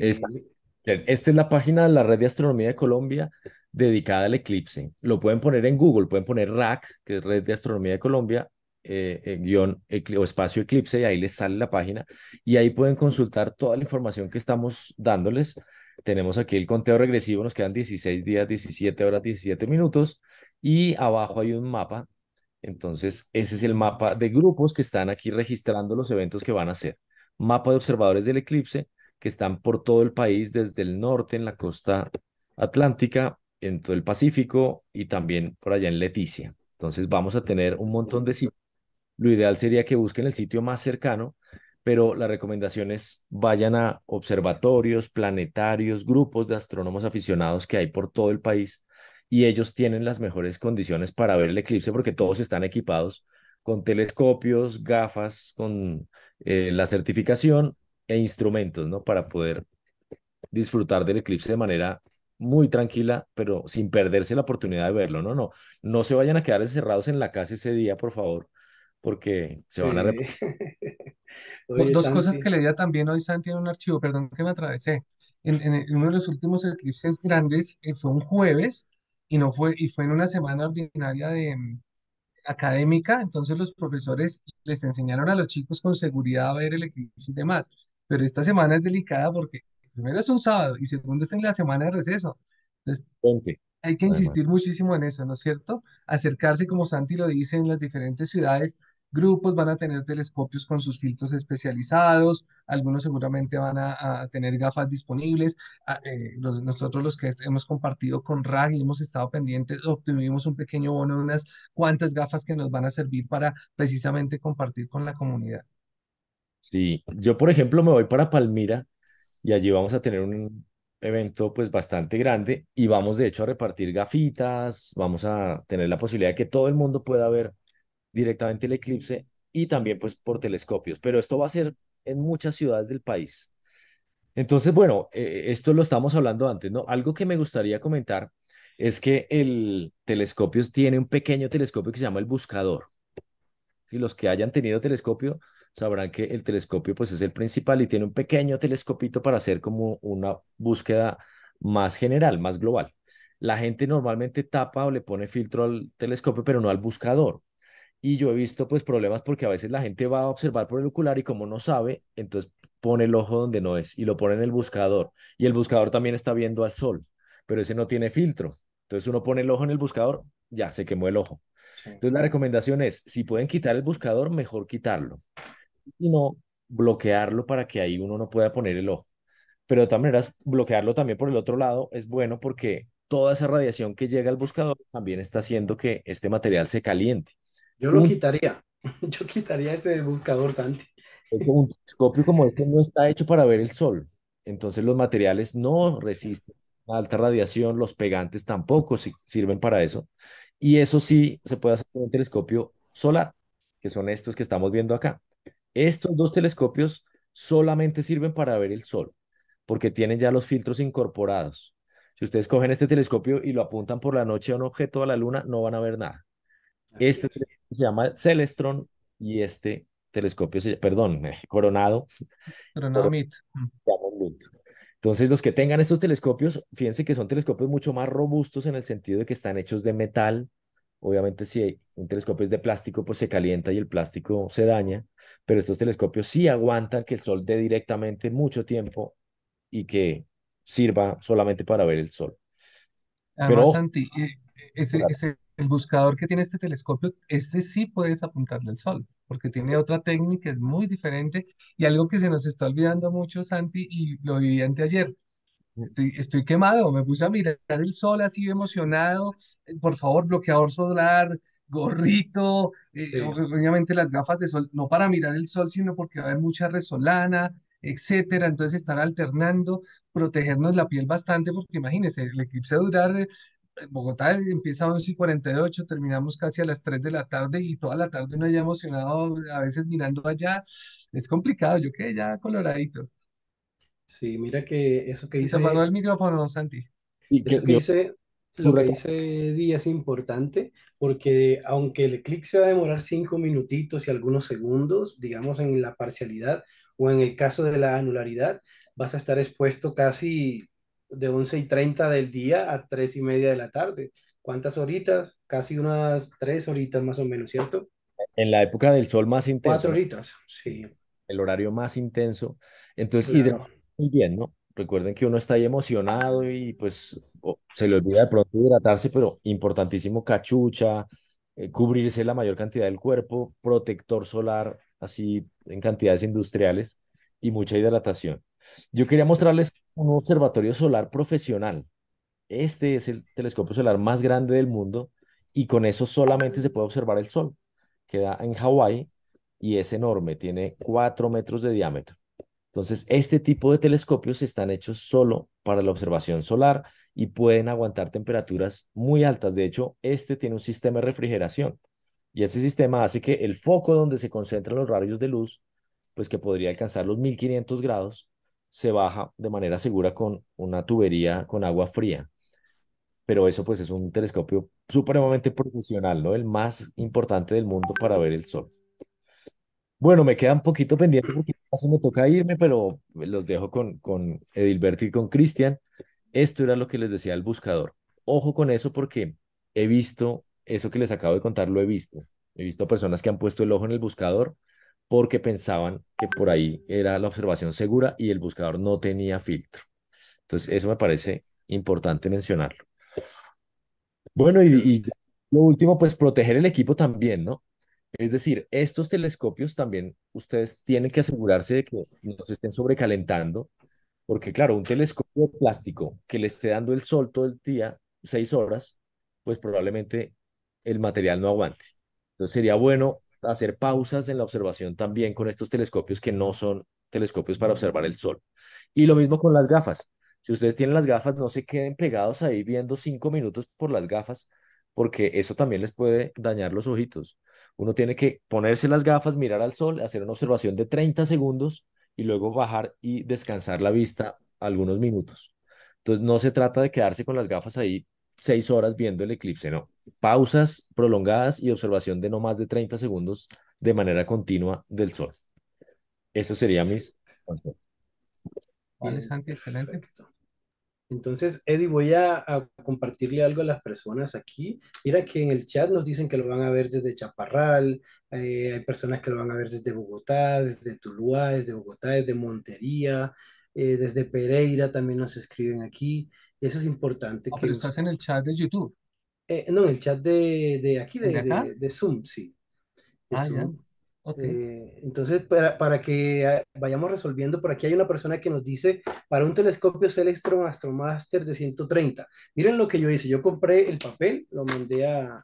Esta es la página de la Red de Astronomía de Colombia dedicada al eclipse. Lo pueden poner en Google, pueden poner RAC, que es Red de Astronomía de Colombia, eh, eh guión o espacio eclipse, y ahí les sale la página. Y ahí pueden consultar toda la información que estamos dándoles. Tenemos aquí el conteo regresivo, nos quedan 16 días, 17 horas, 17 minutos. Y abajo hay un mapa. Entonces, ese es el mapa de grupos que están aquí registrando los eventos que van a hacer. Mapa de observadores del eclipse que están por todo el país, desde el norte en la costa atlántica, en todo el Pacífico y también por allá en Leticia. Entonces vamos a tener un montón de sitios. Lo ideal sería que busquen el sitio más cercano, pero la recomendación es vayan a observatorios, planetarios, grupos de astrónomos aficionados que hay por todo el país y ellos tienen las mejores condiciones para ver el eclipse porque todos están equipados con telescopios, gafas, con eh, la certificación e instrumentos, ¿no? Para poder disfrutar del eclipse de manera muy tranquila, pero sin perderse la oportunidad de verlo, ¿no? No, no, se vayan a quedar encerrados en la casa ese día, por favor, porque se van a... Dos cosas que leía también hoy, Santi, en un archivo, perdón que me atravesé. En, uno de los últimos eclipses grandes eh, fue un jueves y, no fue, y fue en una semana ordinaria de, mm, académica, entonces los profesores les enseñaron a los chicos con seguridad a ver el eclipse y demás. Pero esta semana es delicada porque primero es un sábado y segundo es en la semana de receso. hay que insistir muchísimo en eso, ¿no es cierto? Acercarse, como Santi lo dice, en las diferentes ciudades. Grupos van a tener telescopios con sus filtros especializados, algunos seguramente van a, tener gafas disponibles. Eh, nosotros los que hemos compartido con RAG y hemos estado pendientes, obtuvimos un pequeño bono, de unas cuantas gafas que nos van a servir para precisamente compartir con la comunidad. Sí, yo por ejemplo me voy para Palmira y allí vamos a tener un evento pues bastante grande y vamos de hecho a repartir gafitas, vamos a tener la posibilidad de que todo el mundo pueda ver directamente el eclipse y también pues por telescopios, pero esto va a ser en muchas ciudades del país. Entonces, bueno, eh, esto lo estamos hablando antes, ¿no? Algo que me gustaría comentar es que el telescopio tiene un pequeño telescopio que se llama el buscador. Si los que hayan tenido telescopio sabrán que el telescopio pues es el principal y tiene un pequeño telescopito para hacer como una búsqueda más general, más global. La gente normalmente tapa o le pone filtro al telescopio, pero no al buscador. Y yo he visto pues problemas porque a veces la gente va a observar por el ocular y como no sabe, entonces pone el ojo donde no es y lo pone en el buscador. Y el buscador también está viendo al sol, pero ese no tiene filtro. Entonces uno pone el ojo en el buscador, ya se quemó el ojo. Entonces la recomendación es, si pueden quitar el buscador, mejor quitarlo sino bloquearlo para que ahí uno no pueda poner el ojo. Pero de todas maneras, bloquearlo también por el otro lado es bueno porque toda esa radiación que llega al buscador también está haciendo que este material se caliente. Yo lo quitaría, yo quitaría ese buscador, Santi. Un telescopio como este no está hecho para ver el sol, entonces los materiales no resisten a alta radiación, los pegantes tampoco sirven para eso, y eso sí se puede hacer con un telescopio solar, que son estos que estamos viendo acá. Estos dos telescopios solamente sirven para ver el Sol, porque tienen ya los filtros incorporados. Si ustedes cogen este telescopio y lo apuntan por la noche a un objeto a la Luna, no van a ver nada. este se llama Celestron y este telescopio, se, perdón, eh, Coronado. Coronado mm. Mit. Entonces, los que tengan estos telescopios, fíjense que son telescopios mucho más robustos en el sentido de que están hechos de metal, Obviamente si un telescopio es de plástico, pues se calienta y el plástico se daña, pero estos telescopios sí aguantan que el sol dé directamente mucho tiempo y que sirva solamente para ver el sol. pero, Santi, eh, eh, ese, el buscador que tiene este telescopio, ese sí puedes apuntarle al sol, porque tiene otra técnica, es muy diferente, y algo que se nos está olvidando mucho, Santi, y lo viví anteayer, ayer, Estoy, quemado, me puse a mirar el sol así emocionado. Por favor, bloqueador solar, gorrito, eh, obviamente las gafas de sol, no para mirar el sol, sino porque va a haber mucha resolana, etcétera. Entonces, estar alternando, protegernos la piel bastante, porque imagínense, el eclipse durar. Eh, Bogotá empieza a 11 y 48, terminamos casi a las 3 de la tarde y toda la tarde uno ya emocionado, a veces mirando allá. Es complicado, yo quedé ya coloradito. Sí, mira que eso que dice. Se apagó el micrófono, Santi. dice, lo que dice Díaz es importante porque aunque el eclipse va a demorar cinco minutitos y algunos segundos, digamos en la parcialidad o en el caso de la anularidad, vas a estar expuesto casi de 11 y 30 del día a 3 y media de la tarde. ¿Cuántas horitas? Casi unas tres horitas más o menos, ¿cierto? En la época del sol más intenso. 4 horitas, sí. El horario más intenso. Entonces, y de muy bien, ¿no? Recuerden que uno está ahí emocionado y pues se le olvida de pronto hidratarse, pero importantísimo cachucha, eh, cubrirse la mayor cantidad del cuerpo, protector solar, así en cantidades industriales y mucha hidratación. Yo quería mostrarles un observatorio solar profesional. Este es el telescopio solar más grande del mundo y con eso solamente se puede observar el sol. Queda en Hawái y es enorme, tiene 4 metros de diámetro. Entonces, este tipo de telescopios están hechos solo para la observación solar y pueden aguantar temperaturas muy altas. De hecho, este tiene un sistema de refrigeración y ese sistema hace que el foco donde se concentran los rayos de luz, pues que podría alcanzar los 1500 grados, se baja de manera segura con una tubería con agua fría. Pero eso pues es un telescopio supremamente profesional, ¿no? El más importante del mundo para ver el sol. Bueno, me queda un poquito pendiente porque casi me toca irme, pero los dejo con, con Edilberto y con Cristian. Esto era lo que les decía el buscador. Ojo con eso porque he visto, eso que les acabo de contar lo he visto. He visto personas que han puesto el ojo en el buscador porque pensaban que por ahí era la observación segura y el buscador no tenía filtro. Entonces, eso me parece importante mencionarlo. Bueno, y lo último, pues proteger el equipo también, ¿no? Es decir, estos telescopios también ustedes tienen que asegurarse de que no se estén sobrecalentando, porque claro, un telescopio de plástico que le esté dando el sol todo el día, seis horas, pues probablemente el material no aguante. Entonces sería bueno hacer pausas en la observación también con estos telescopios que no son telescopios para observar el sol. Y lo mismo con las gafas. Si ustedes tienen las gafas, no se queden pegados ahí viendo cinco minutos por las gafas, porque eso también les puede dañar los ojitos. Uno tiene que ponerse las gafas, mirar al sol, hacer una observación de 30 segundos y luego bajar y descansar la vista algunos minutos. Entonces, no se trata de quedarse con las gafas ahí seis horas viendo el eclipse, no. Pausas prolongadas y observación de no más de 30 segundos de manera continua del sol. Eso sería mis... Entonces, Eddie, voy a, compartirle algo a las personas aquí. Mira que en el chat nos dicen que lo van a ver desde Chaparral, eh, hay personas que lo van a ver desde Bogotá, desde Tuluá, desde Bogotá, desde Montería, eh, desde Pereira también nos escriben aquí. Eso es importante. Ah, que pero estás en el chat de YouTube. Eh, no, en el chat de, aquí, de, Zoom, sí. Ah, eh, entonces, para, que ah, vayamos resolviendo, por aquí hay una persona que nos dice, para un telescopio Celestron Astromaster de 130, miren lo que yo hice, yo compré el papel, lo mandé eh, a,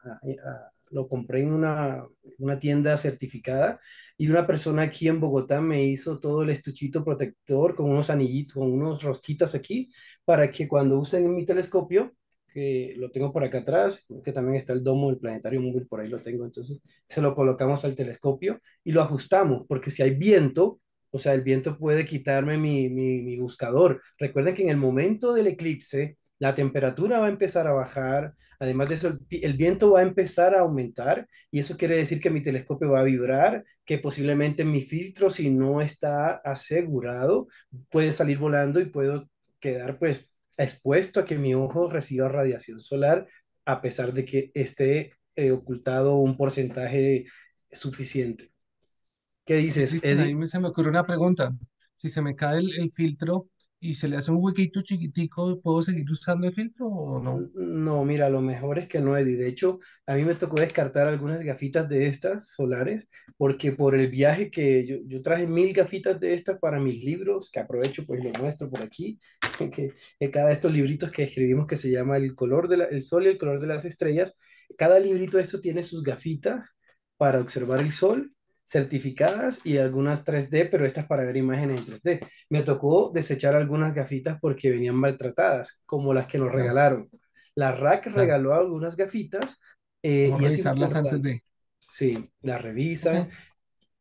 lo compré en una, una, tienda certificada y una persona aquí en Bogotá me hizo todo el estuchito protector con unos anillitos, con unos rosquitas aquí, para que cuando usen mi telescopio que lo tengo por acá atrás, que también está el domo del planetario móvil, por ahí lo tengo, entonces se lo colocamos al telescopio y lo ajustamos, porque si hay viento, o sea, el viento puede quitarme mi, buscador. Recuerden que en el momento del eclipse, la temperatura va a empezar a bajar, además de eso, el, viento va a empezar a aumentar y eso quiere decir que mi telescopio va a vibrar, que posiblemente mi filtro, si no está asegurado, puede salir volando y puedo quedar pues expuesto a que mi ojo reciba radiación solar a pesar de que esté eh, ocultado un porcentaje suficiente. ¿Qué dices? A mí se me ocurre una pregunta. Si se me cae el filtro, y se le hace un huequito chiquitico, ¿puedo seguir usando el filtro o no? No, mira, lo mejor es que no, Eddie. De hecho, a mí me tocó descartar algunas gafitas de estas solares, porque por el viaje que yo, traje mil gafitas de estas para mis libros, que aprovecho, pues lo muestro por aquí, que, que cada de estos libritos que escribimos que se llama El color del sol y el color de las estrellas, cada librito de estos tiene sus gafitas para observar el sol certificadas y algunas 3D, pero estas para ver imágenes en 3D. Me tocó desechar algunas gafitas porque venían maltratadas, como las que nos regalaron. La RAC regaló algunas gafitas eh, y es antes de... Sí, las revisan.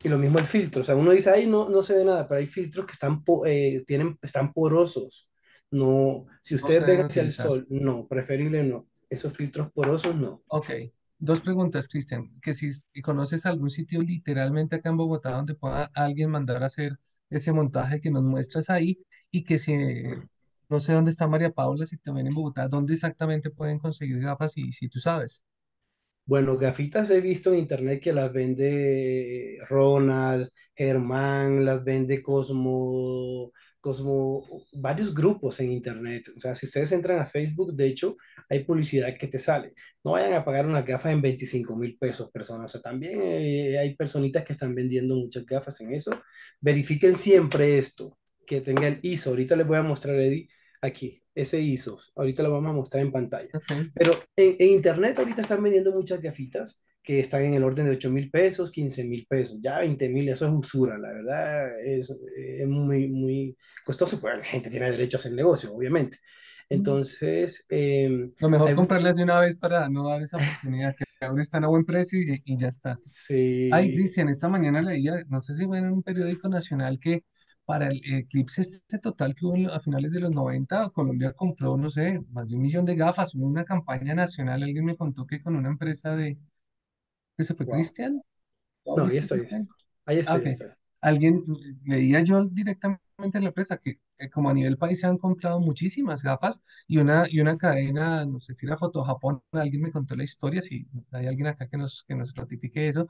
Y lo mismo el filtro, o sea, uno dice, ahí no, no se ve nada, pero hay filtros que están, eh, tienen, están porosos. No, si ustedes ve ven hacia el sol, no, preferible no. Esos filtros porosos no. Ok. Dos preguntas, Cristian. Que si, conoces algún sitio literalmente acá en Bogotá donde pueda alguien mandar a hacer ese montaje que nos muestras ahí y que si, no sé dónde está María Paula, si también en Bogotá, ¿dónde exactamente pueden conseguir gafas y si tú sabes? Bueno, gafitas he visto en internet que las vende Ronald, Germán, las vende Cosmo, como varios grupos en internet. O sea, si ustedes entran a Facebook, de hecho, hay publicidad que te sale. No vayan a pagar unas gafas en 25 mil pesos, personas. O sea, también eh, hay personitas que están vendiendo muchas gafas en eso. Verifiquen siempre esto, que tenga el ISO. Ahorita les voy a mostrar, Eddie, aquí, ese ISO. Ahorita lo vamos a mostrar en pantalla. Pero en internet ahorita están vendiendo muchas gafitas que están en el orden de 8 mil pesos, 15 mil pesos, ya 20 mil, eso es usura, la verdad, es, muy, muy costoso, pero pues, la gente tiene derecho a hacer negocio, obviamente. Entonces... Em, lo mejor es comprarlas de una vez para no dar esa oportunidad, que ahora están a buen precio y, ya está. Sí. Ay, Cristian, esta mañana leía, no sé si fue en un periódico nacional que para el eclipse este total que hubo a finales de los 90, Colombia compró, no sé, más de un millón de gafas, hubo una campaña nacional, alguien me contó que con una empresa de, ¿Ese fue Cristian? No, ahí estoy. Ah, ahí estoy, Alguien, leía yo directamente en la empresa que, como a nivel país se han comprado muchísimas gafas y una, y una cadena, no sé si era Foto Japón, alguien me contó la historia, si hay alguien acá que nos, que nos ratifique eso,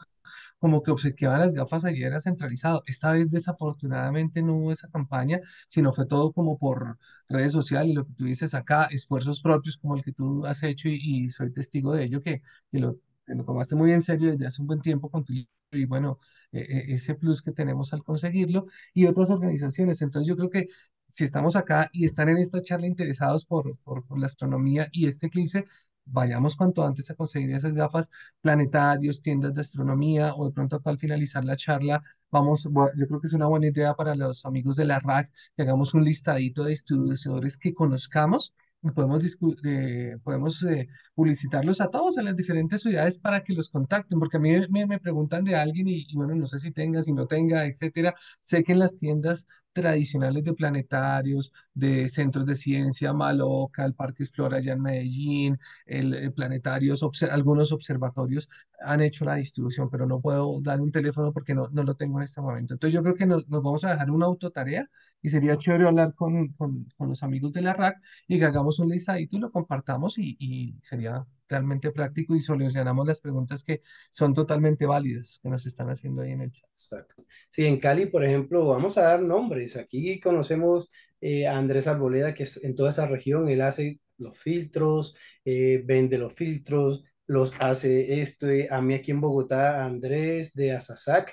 como que obsequiaban las gafas ayer era centralizado. Esta vez desafortunadamente no hubo esa campaña, sino fue todo como por redes sociales, lo que tú dices acá, esfuerzos propios como el que tú has hecho y, soy testigo de ello, que, que lo lo tomaste muy en serio desde hace un buen tiempo con tu y bueno, e, e, ese plus que tenemos al conseguirlo y otras organizaciones. Entonces yo creo que si estamos acá y están en esta charla interesados por, por, la astronomía y este eclipse, vayamos cuanto antes a conseguir esas gafas planetarios, tiendas de astronomía o de pronto al finalizar la charla, vamos, yo creo que es una buena idea para los amigos de la RAC que hagamos un listadito de distribuidores que conozcamos podemos, eh, podemos eh, publicitarlos a todos en las diferentes ciudades para que los contacten, porque a mí me, me preguntan de alguien y, bueno, no sé si tenga, si no tenga, etcétera. Sé que en las tiendas tradicionales de planetarios, de centros de ciencia, Maloca, el Parque Explora allá en Medellín, el, eh, planetarios, algunos observatorios han hecho la distribución, pero no puedo dar un teléfono porque no, no lo tengo en este momento. Entonces yo creo que nos, nos vamos a dejar una autotarea y sería chévere hablar con, con, los amigos de la RAC y que hagamos un listadito y lo compartamos y, y sería realmente práctico y solucionamos las preguntas que son totalmente válidas que nos están haciendo ahí en el chat. Sí, en Cali, por ejemplo, vamos a dar nombres. Aquí conocemos eh, a Andrés Arboleda, que es en toda esa región, él hace los filtros, eh, vende los filtros, los hace esto. Eh, a mí aquí en Bogotá, Andrés de Azazac,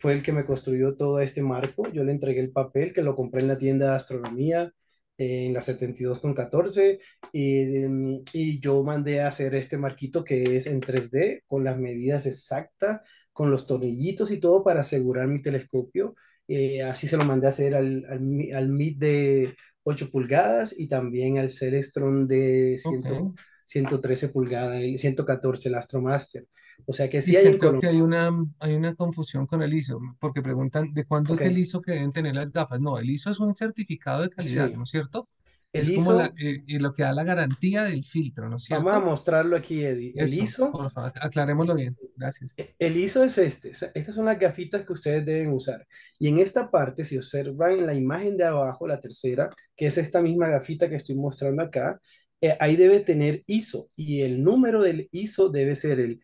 fue el que me construyó todo este marco. Yo le entregué el papel que lo compré en la tienda de astronomía eh, en la 72 con 14 y, em, y yo mandé a hacer este marquito que es en 3D con las medidas exactas, con los tornillitos y todo para asegurar mi telescopio. Eh, así se lo mandé a hacer al, al, MIT de 8 pulgadas y también al Celestron de 113 pulgadas, el 114, el Astromaster. O sea que sí, hay que hay una, hay una confusión con el ISO, porque preguntan de cuándo es el ISO que deben tener las gafas. No, el ISO es un certificado de calidad, ¿no es cierto? El ISO, eh, eh, lo que da la garantía del filtro, ¿no es cierto? Vamos a mostrarlo aquí, Eddie. El ISO. Por favor, bien. Gracias. E, el ISO es este. Estas son las gafitas que ustedes deben usar. Y en esta parte, si observan la imagen de abajo, la tercera, que es esta misma gafita que estoy mostrando acá, eh, ahí debe tener ISO. Y el número del ISO debe ser el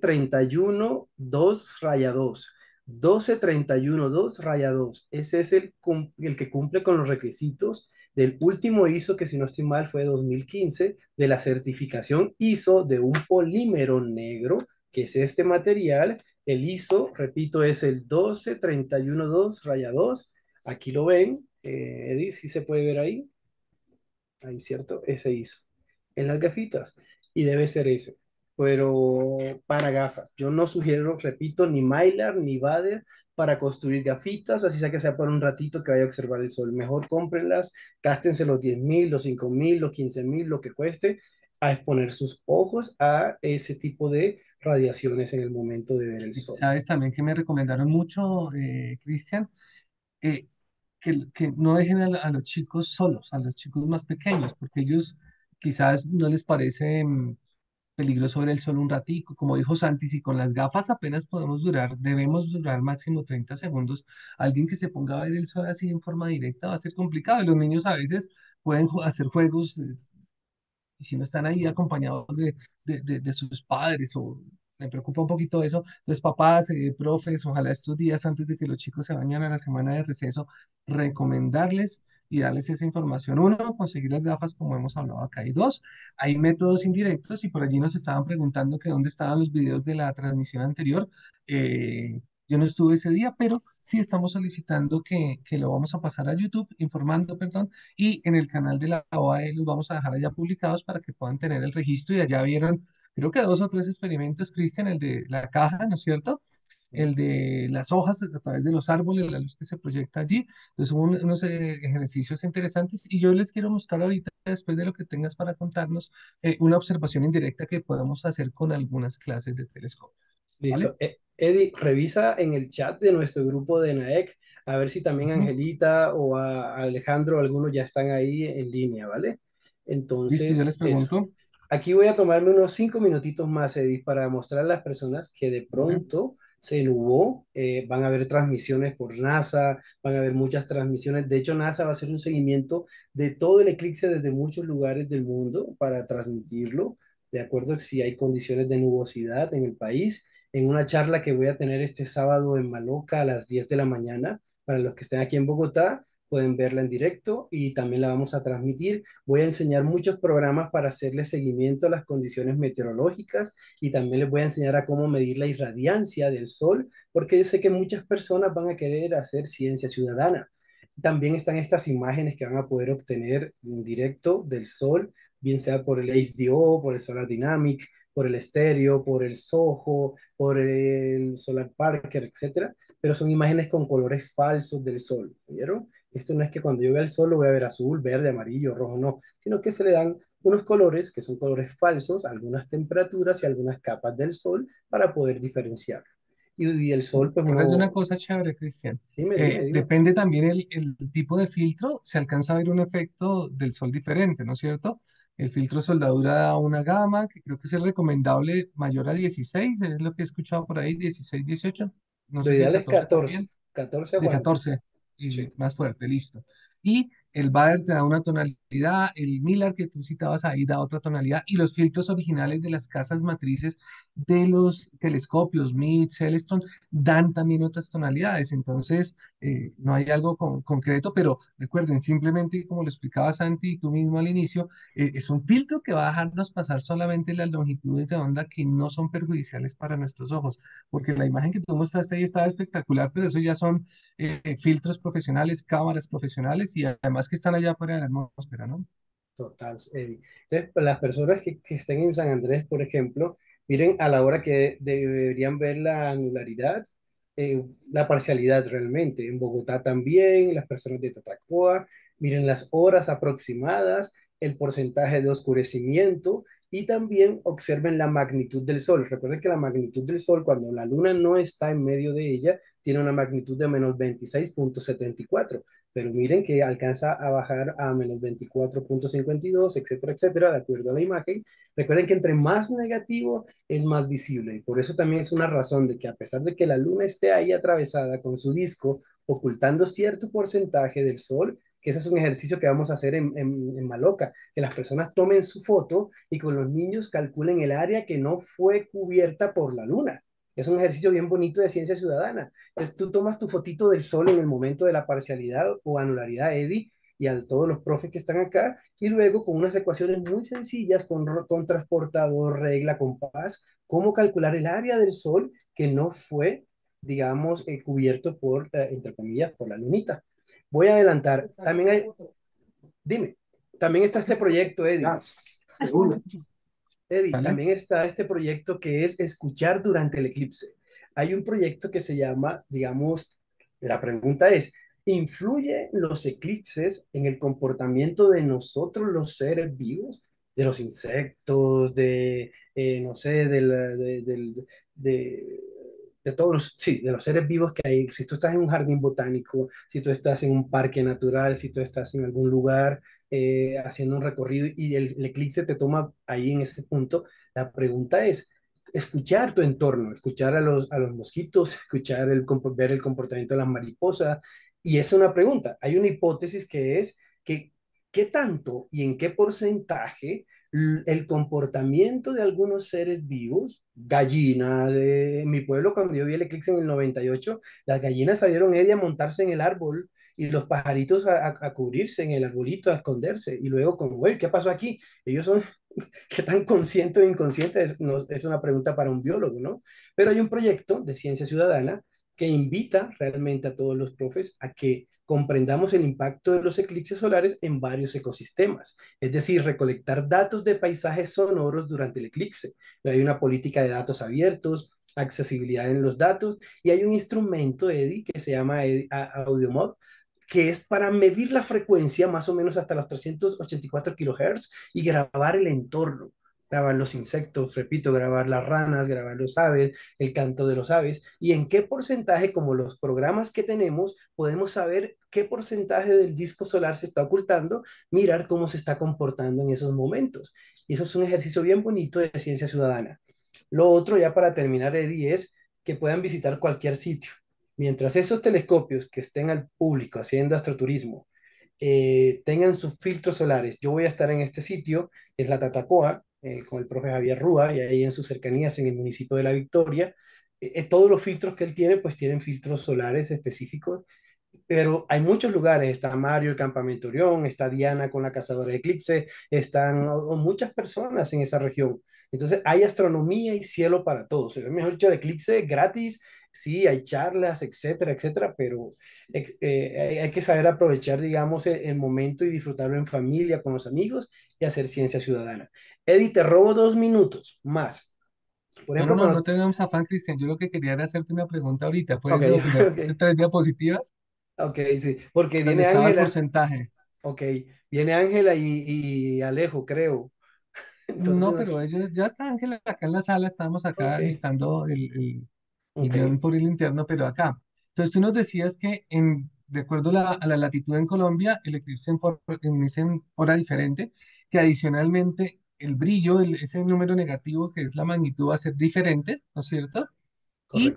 31 2 raya 2. 1231 2 raya 2. Ese es el, el que cumple con los requisitos del último ISO, que si no estoy mal fue 2015, de la certificación ISO de un polímero negro, que es este material. El ISO, repito, es el 31 2 raya 2. Aquí lo ven, eh, si se puede ver ahí. Ahí, ¿cierto? Ese ISO. En las gafitas. Y debe ser ese pero para gafas. Yo no sugiero, repito, ni Mylar ni Bader para construir gafitas, así sea que sea por un ratito que vaya a observar el sol. Mejor cómprenlas, cástense los 10 mil, los 5 mil, los 15 mil, lo que cueste, a exponer sus ojos a ese tipo de radiaciones en el momento de ver el sol. Sabes también que me recomendaron mucho, eh, Cristian, eh, que, que, no dejen a, los chicos solos, a los chicos más pequeños, porque ellos quizás no les parecen... Mm, peligro sobre el sol un ratico, como dijo Santi, si con las gafas apenas podemos durar, debemos durar máximo 30 segundos, alguien que se ponga a ver el sol así en forma directa va a ser complicado los niños a veces pueden hacer juegos eh, y si no están ahí acompañados de, de, de, sus padres o me preocupa un poquito eso. Los papás, eh, profes, ojalá estos días antes de que los chicos se bañen a la semana de receso, recomendarles y darles esa información. Uno, conseguir las gafas como hemos hablado acá. Y dos, hay métodos indirectos y por allí nos estaban preguntando que dónde estaban los videos de la transmisión anterior. Eh, yo no estuve ese día, pero sí estamos solicitando que, que, lo vamos a pasar a YouTube, informando, perdón, y en el canal de la OAE los vamos a dejar allá publicados para que puedan tener el registro y allá vieron, creo que dos o tres experimentos, Cristian, el de la caja, ¿no es cierto? el de las hojas a través de los árboles, la luz que se proyecta allí. Entonces, unos eh, ejercicios interesantes y yo les quiero mostrar ahorita, después de lo que tengas para contarnos, eh, una observación indirecta que podamos hacer con algunas clases de telescopio. Listo. Eh, Eddie, revisa en el chat de nuestro grupo de NAEC a ver si también Angelita o a Alejandro, algunos ya están ahí en línea, ¿vale? Entonces, les aquí voy a tomarme unos cinco minutitos más, Edith, para mostrar a las personas que de pronto se nubó, eh, van a haber transmisiones por NASA, van a haber muchas transmisiones, de hecho NASA va a hacer un seguimiento de todo el eclipse desde muchos lugares del mundo para transmitirlo, de acuerdo a si hay condiciones de nubosidad en el país, en una charla que voy a tener este sábado en Maloca a las 10 de la mañana, para los que estén aquí en Bogotá, pueden verla en directo y también la vamos a transmitir. Voy a enseñar muchos programas para hacerle seguimiento a las condiciones meteorológicas y también les voy a enseñar a cómo medir la irradiancia del sol, porque yo sé que muchas personas van a querer hacer ciencia ciudadana. También están estas imágenes que van a poder obtener en directo del sol, bien sea por el HDO, por el Solar Dynamic, por el estéreo, por el SOHO por el solar parker, etcétera, pero son imágenes con colores falsos del sol, ¿vieron? Esto no es que cuando yo vea el sol lo voy a ver azul, verde, amarillo, rojo, no, sino que se le dan unos colores que son colores falsos, algunas temperaturas y algunas capas del sol para poder diferenciar. Y, el sol, pues... Uno... Es una cosa chévere, Cristian. Eh, depende también el, tipo de filtro, se alcanza a ver un efecto del sol diferente, ¿no es cierto? El filtro soldadura da una gama, que creo que es el recomendable mayor a 16, es lo que he escuchado por ahí, 16, 18. No lo ideal es 14. 14, 14. Eh, más fuerte, listo. Y el bar te da una tonalidad el Miller que tú citabas ahí da otra tonalidad y los filtros originales de las casas matrices de los telescopios Meade, Celeston dan también otras tonalidades. Entonces, eh, no hay algo con, concreto, pero recuerden, simplemente como lo explicaba Santi y tú mismo al inicio, eh, es un filtro que va a dejarnos pasar solamente las longitudes de onda que no son perjudiciales para nuestros ojos, porque la imagen que tú mostraste ahí estaba espectacular, pero eso ya son eh, filtros profesionales, cámaras profesionales y además que están allá fuera de la atmósfera. Total, Entonces, pues, las personas que, estén en San Andrés, por ejemplo, miren a la hora que deberían ver la anularidad, eh, la parcialidad realmente. En Bogotá también, las personas de Tatacoa, miren las horas aproximadas, el porcentaje de oscurecimiento y también observen la magnitud del sol. Recuerden que la magnitud del sol, cuando la luna no está en medio de ella, tiene una magnitud de menos 26.74. Pero miren que alcanza a bajar a menos 24.52, etcétera, etcétera, de acuerdo a la imagen. Recuerden que entre más negativo es más visible. y Por eso también es una razón de que a pesar de que la luna esté ahí atravesada con su disco, ocultando cierto porcentaje del sol, que ese es un ejercicio que vamos a hacer en, en, Maloca, que las personas tomen su foto y con los niños calculen el área que no fue cubierta por la luna. Es un ejercicio bien bonito de ciencia ciudadana. tú tomas tu fotito del sol en el momento de la parcialidad o anularidad, Eddie, y a todos los profes que están acá, y luego con unas ecuaciones muy sencillas, con, con transportador, regla, compás, cómo calcular el área del sol que no fue, digamos, eh, cubierto por, eh, entre comillas, por la lunita. Voy a adelantar, también hay, dime, también está este proyecto, Eddie. Ah, Eddie, también está este proyecto que es escuchar durante el eclipse. Hay un proyecto que se llama, digamos, la pregunta es, ¿influye los eclipses en el comportamiento de nosotros los seres vivos? De los insectos, de, eh, no sé, del de de todos los, sí, de los seres vivos que hay. Si tú estás en un jardín botánico, si tú estás en un parque natural, si tú estás en algún lugar eh, haciendo un recorrido y el, el eclipse te toma ahí en ese punto, la pregunta es escuchar tu entorno, escuchar a los, mosquitos, escuchar el, ver el comportamiento de las mariposas. Y es una pregunta. Hay una hipótesis que es que qué tanto y en qué porcentaje el comportamiento de algunos seres vivos, gallinas, de, mi pueblo cuando yo vi el eclipse en el 98, las gallinas salieron a montarse en el árbol y los pajaritos a, cubrirse en el arbolito, a esconderse, y luego como, güey, ¿qué pasó aquí? Ellos son, ¿qué tan consciente o inconsciente? Es, es una pregunta para un biólogo, ¿no? Pero hay un proyecto de ciencia ciudadana que invita realmente a todos los profes a que comprendamos el impacto de los eclipses solares en varios ecosistemas, es decir, recolectar datos de paisajes sonoros durante el eclipse. Hay una política de datos abiertos, accesibilidad en los datos y hay un instrumento, Edi que se llama AudioMod, que es para medir la frecuencia más o menos hasta los 384 kilohertz y grabar el entorno grabar los insectos, repito, grabar las ranas, grabar los aves, el canto de los aves, y en qué porcentaje, como los programas que tenemos, podemos saber qué porcentaje del disco solar se está ocultando, mirar cómo se está comportando en esos momentos. Y eso es un ejercicio bien bonito de ciencia ciudadana. Lo otro, ya para terminar, Eddie, es que puedan visitar cualquier sitio. Mientras esos telescopios que estén al público haciendo astroturismo eh, tengan sus filtros solares. Yo voy a estar en este sitio, es la Tatacoa, eh, con el profe Javier Rúa, y ahí en sus cercanías, en el municipio de La Victoria. Eh, todos los filtros que él tiene, pues tienen filtros solares específicos, pero hay muchos lugares, está Mario, el Campamento Orión, está Diana con la Cazadora de Eclipse, están muchas personas en esa región. Entonces hay astronomía y cielo para todos. el mejor dicho, eclipse es gratis sí, hay charlas, etcétera, etcétera, pero eh, eh, hay que saber aprovechar, digamos, e-, el, momento y disfrutarlo en familia, con los amigos y hacer ciencia ciudadana. Eddie, te robo dos minutos más. Por no, no, no tengamos afán, Cristian. Yo lo que quería era hacerte una pregunta ahorita. ¿Puedes okay, tres diapositivas? Ok, sí, porque viene Ángela. porcentaje. Ok, viene Ángela y, Alejo, creo. No, pero ellos ya está Ángela acá en la sala, estamos acá listando el por el interno, pero acá. Entonces tú nos decías que en, de acuerdo a la, latitud en Colombia, el eclipse en for- hora diferente, que adicionalmente el brillo, el- ese número negativo que es la magnitud va a ser diferente, ¿no es cierto? Y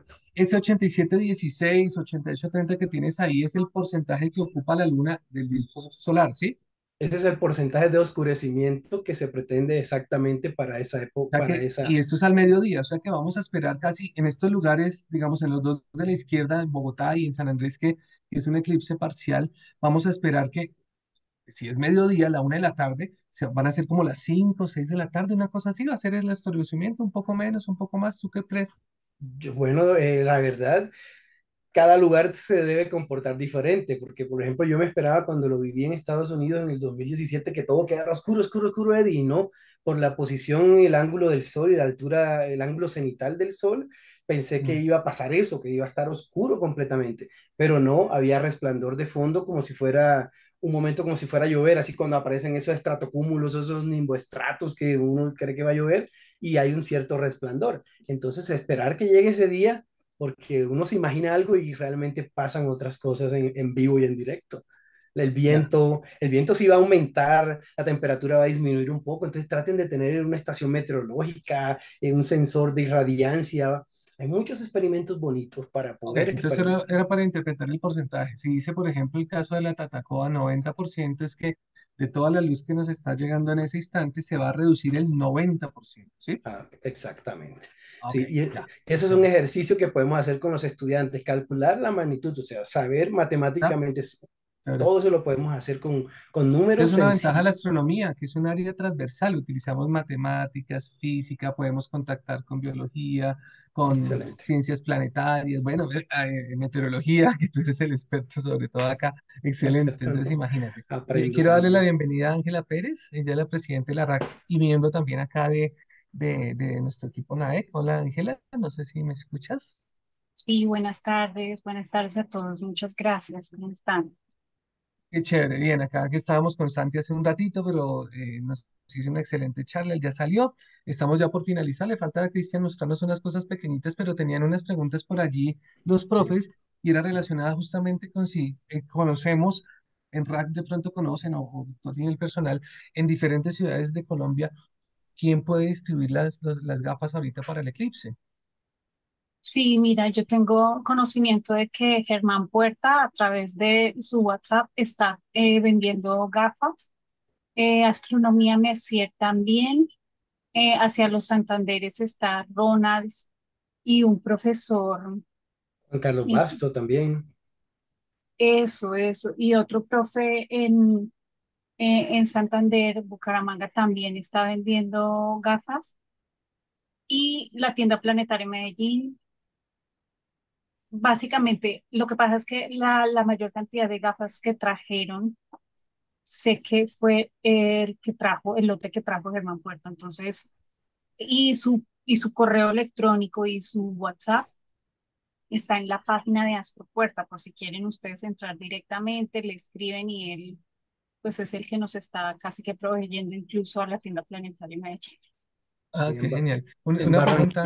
87, 16, 88, 30 que tienes ahí es el porcentaje que ocupa la luna del disco solar, ¿sí? Ese es el porcentaje de oscurecimiento que se pretende exactamente para esa época. Y esto es al mediodía, o sea que vamos a esperar casi en estos lugares, digamos en los dos de la izquierda, en Bogotá y en San Andrés, que es un eclipse parcial, vamos a esperar que si es mediodía, la una de la tarde, se van a ser como las cinco, seis de la tarde, una cosa así, va a ser el oscurecimiento un poco menos, un poco más, ¿tú qué crees? bueno, eh, la verdad, cada lugar se debe comportar diferente, porque por ejemplo yo me esperaba cuando lo viví en Estados Unidos en el 2017 que todo quedara oscuro, oscuro, oscuro, Eddie, y no, por la posición, el ángulo del sol y la altura, el ángulo cenital del sol, pensé que mm. iba a pasar eso, que iba a estar oscuro completamente, pero no, había resplandor de fondo como si fuera un momento como si fuera a llover, así cuando aparecen esos estratocúmulos, esos nimboestratos que uno cree que va a llover y hay un cierto resplandor. Entonces, esperar que llegue ese día porque uno se imagina algo y realmente pasan otras cosas en, en vivo y en directo. El viento, el viento sí va a aumentar, la temperatura va a disminuir un poco, entonces traten de tener una estación meteorológica, un sensor de irradiancia, hay muchos experimentos bonitos para poder. entonces era, era, para interpretar el porcentaje. Si dice, por ejemplo, el caso de la Tatacoa, 90% es que de toda la luz que nos está llegando en ese instante se va a reducir el 90%, ¿sí? Ah, exactamente. Ah, y eso es un ejercicio que podemos hacer con los estudiantes, calcular la magnitud, o sea, saber matemáticamente todo eso lo podemos hacer con, con números. Es una ventaja la astronomía, que es un área transversal. Utilizamos matemáticas, física, podemos contactar con biología, con ciencias planetarias, bueno, eh, meteorología, que tú eres el experto sobre todo acá. Excelente. Entonces, imagínate. Eh, quiero darle la bienvenida a Ángela Pérez, ella es la presidenta de la RAC y miembro también acá de, de, de nuestro equipo NAEC. Hola, Ángela, no sé si me escuchas. Sí, buenas tardes, buenas tardes a todos, muchas gracias. ¿Cómo están? Qué chévere, bien, acá que estábamos con Santi hace un ratito, pero eh, nos hizo una excelente charla, él ya salió, estamos ya por finalizar, le falta a Cristian mostrarnos unas cosas pequeñitas, pero tenían unas preguntas por allí los profes, y era relacionada justamente con si eh, conocemos, en RAC de pronto conocen, o, o todo el personal, en diferentes ciudades de Colombia, ¿quién puede distribuir las, las gafas ahorita para el eclipse? Sí, mira, yo tengo conocimiento de que Germán Puerta a través de su WhatsApp está eh, vendiendo gafas, eh, Astronomía Messier también, eh, hacia los Santanderes está Ronald y un profesor. Juan Carlos Basto también. Eso, eso. Y otro profe en, en Santander, Bucaramanga también está vendiendo gafas. Y la tienda Planetaria Medellín, básicamente lo que pasa es que la, la, mayor cantidad de gafas que trajeron, sé que fue el que trajo, el lote que trajo Germán Puerto, entonces, y su, y su correo electrónico y su WhatsApp está en la página de Astro Puerta, por si quieren ustedes entrar directamente, le escriben y él, pues es el que nos está casi que proveyendo incluso a la tienda planetaria Medellín. Ah, qué genial. Una, pregunta,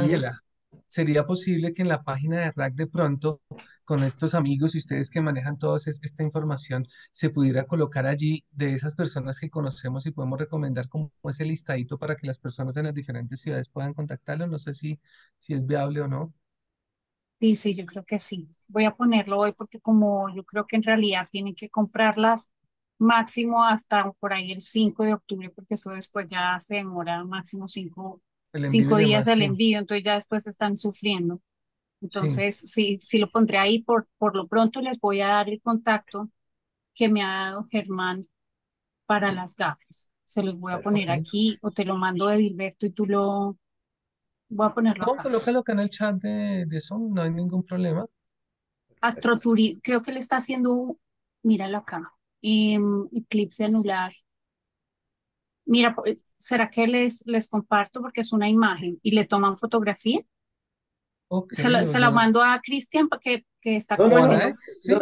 ¿Sería posible que en la página de RAC de pronto, con estos amigos y ustedes que manejan toda esta información, se pudiera colocar allí de esas personas que conocemos y podemos recomendar como ese listadito para que las personas en las diferentes ciudades puedan contactarlo? No sé si, si es viable o no. Sí, sí, yo creo que sí. Voy a ponerlo hoy porque como yo creo que en realidad tienen que comprarlas máximo hasta por ahí el 5 de octubre, porque eso después ya se demora máximo 5 cinco días del envío, entonces ya después están sufriendo. Entonces, sí. sí, lo pondré ahí. Por, por lo pronto les voy a dar el contacto que me ha dado Germán para las gafas. Se los voy a poner aquí o te lo mando de Dilberto y tú lo... Voy a ponerlo No, que colócalo acá en el chat de, de Zoom, no hay ningún problema. Astroturi, creo que le está haciendo... Míralo acá. Em, eclipse anular. Mira, ¿será que les, les comparto porque es una imagen y le toman fotografía? se, la, mando a Cristian que, que está no, No,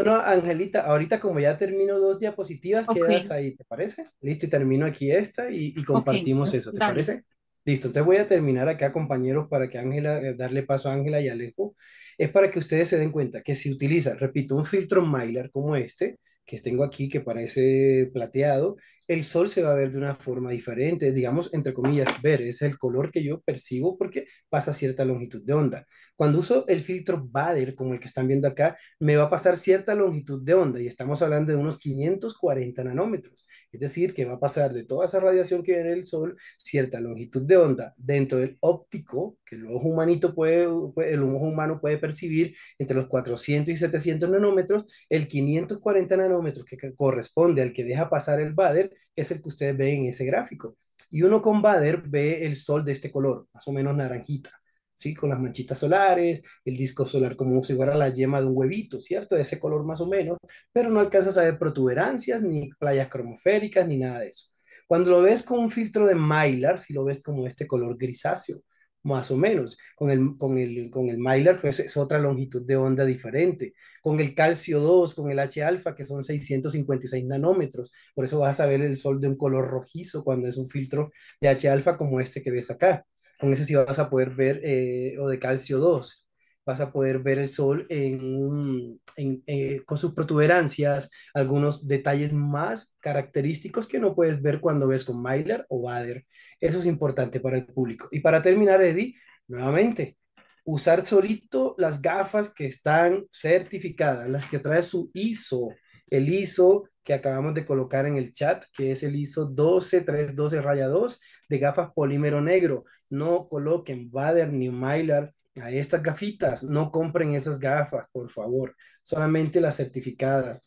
no, Angelita, ahorita como ya termino dos diapositivas, quedas ahí, ¿te parece? Listo, y termino aquí esta y, compartimos eso, ¿te parece? Listo, te voy a terminar acá, compañeros, para que Ángela, eh, darle paso a Ángela y Alejo, es para que ustedes se den cuenta que si utiliza, repito, un filtro Mylar como este, que tengo aquí, que parece plateado, el sol se va a ver de una forma diferente, digamos, entre comillas, ver, es el color que yo percibo porque pasa cierta longitud de onda. Cuando uso el filtro Bader, como el que están viendo acá, me va a pasar cierta longitud de onda y estamos hablando de unos 540 nanómetros. Es decir, que va a pasar de toda esa radiación que viene del Sol cierta longitud de onda dentro del óptico, que el ojo, humanito puede, el ojo humano puede percibir entre los 400 y 700 nanómetros, el 540 nanómetros que corresponde al que deja pasar el Bader es el que ustedes ven en ese gráfico. Y uno con Bader ve el sol de este color, más o menos naranjita. ¿sí? Con las manchitas solares, el disco solar como si fuera la yema de un huevito, ¿cierto? De ese color más o menos, pero no alcanzas a ver protuberancias, ni playas cromoféricas, ni nada de eso. Cuando lo ves con un filtro de Mylar, si lo ves como este color grisáceo, más o menos. Con el, con con el Mylar, pues es otra longitud de onda diferente. Con el calcio 2, con el H-alfa, que son 656 nanómetros. Por eso vas a ver el sol de un color rojizo cuando es un filtro de H-alfa como este que ves acá con ese sí vas a poder ver, eh, o de calcio 2, vas a poder ver el sol en, eh, con sus protuberancias, algunos detalles más característicos que no puedes ver cuando ves con Myler o Bader. Eso es importante para el público. Y para terminar, Eddie, nuevamente, usar solito las gafas que están certificadas, las que trae su ISO el ISO que acabamos de colocar en el chat, que es el ISO 12312-2 de gafas polímero negro. No coloquen Bader ni Mylar a estas gafitas, no compren esas gafas, por favor, solamente las certificadas.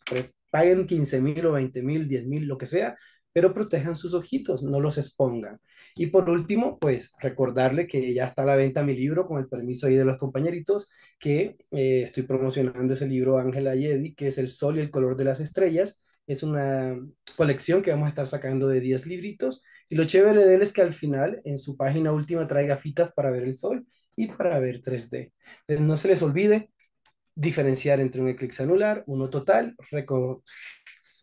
Paguen 15 mil o 20 mil, 10 mil, lo que sea, pero protejan sus ojitos, no los expongan. Y por último, pues recordarle que ya está a la venta mi libro, con el permiso ahí de los compañeritos, que eh, estoy promocionando ese libro Ángela Yedi, que es El Sol y el Color de las Estrellas. Es una colección que vamos a estar sacando de 10 libritos. Y lo chévere de él es que al final, en su página última, trae gafitas para ver el sol y para ver 3D. Entonces, no se les olvide diferenciar entre un eclipse anular, uno total,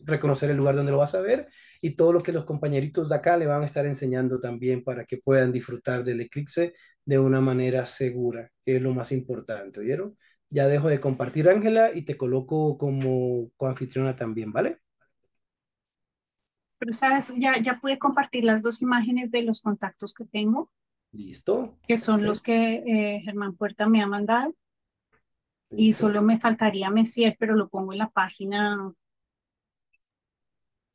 reconocer el lugar donde lo vas a ver y todo lo que los compañeritos de acá le van a estar enseñando también para que puedan disfrutar del eclipse de una manera segura, que es lo más importante, ¿vieron? Ya dejo de compartir, Ángela, y te coloco como coanfitriona también, ¿vale? Pero, ¿sabes? Ya, ya pude compartir las dos imágenes de los contactos que tengo. Listo. Que son los que eh, Germán Puerta me ha mandado. Y solo me faltaría Messier, pero lo pongo en la página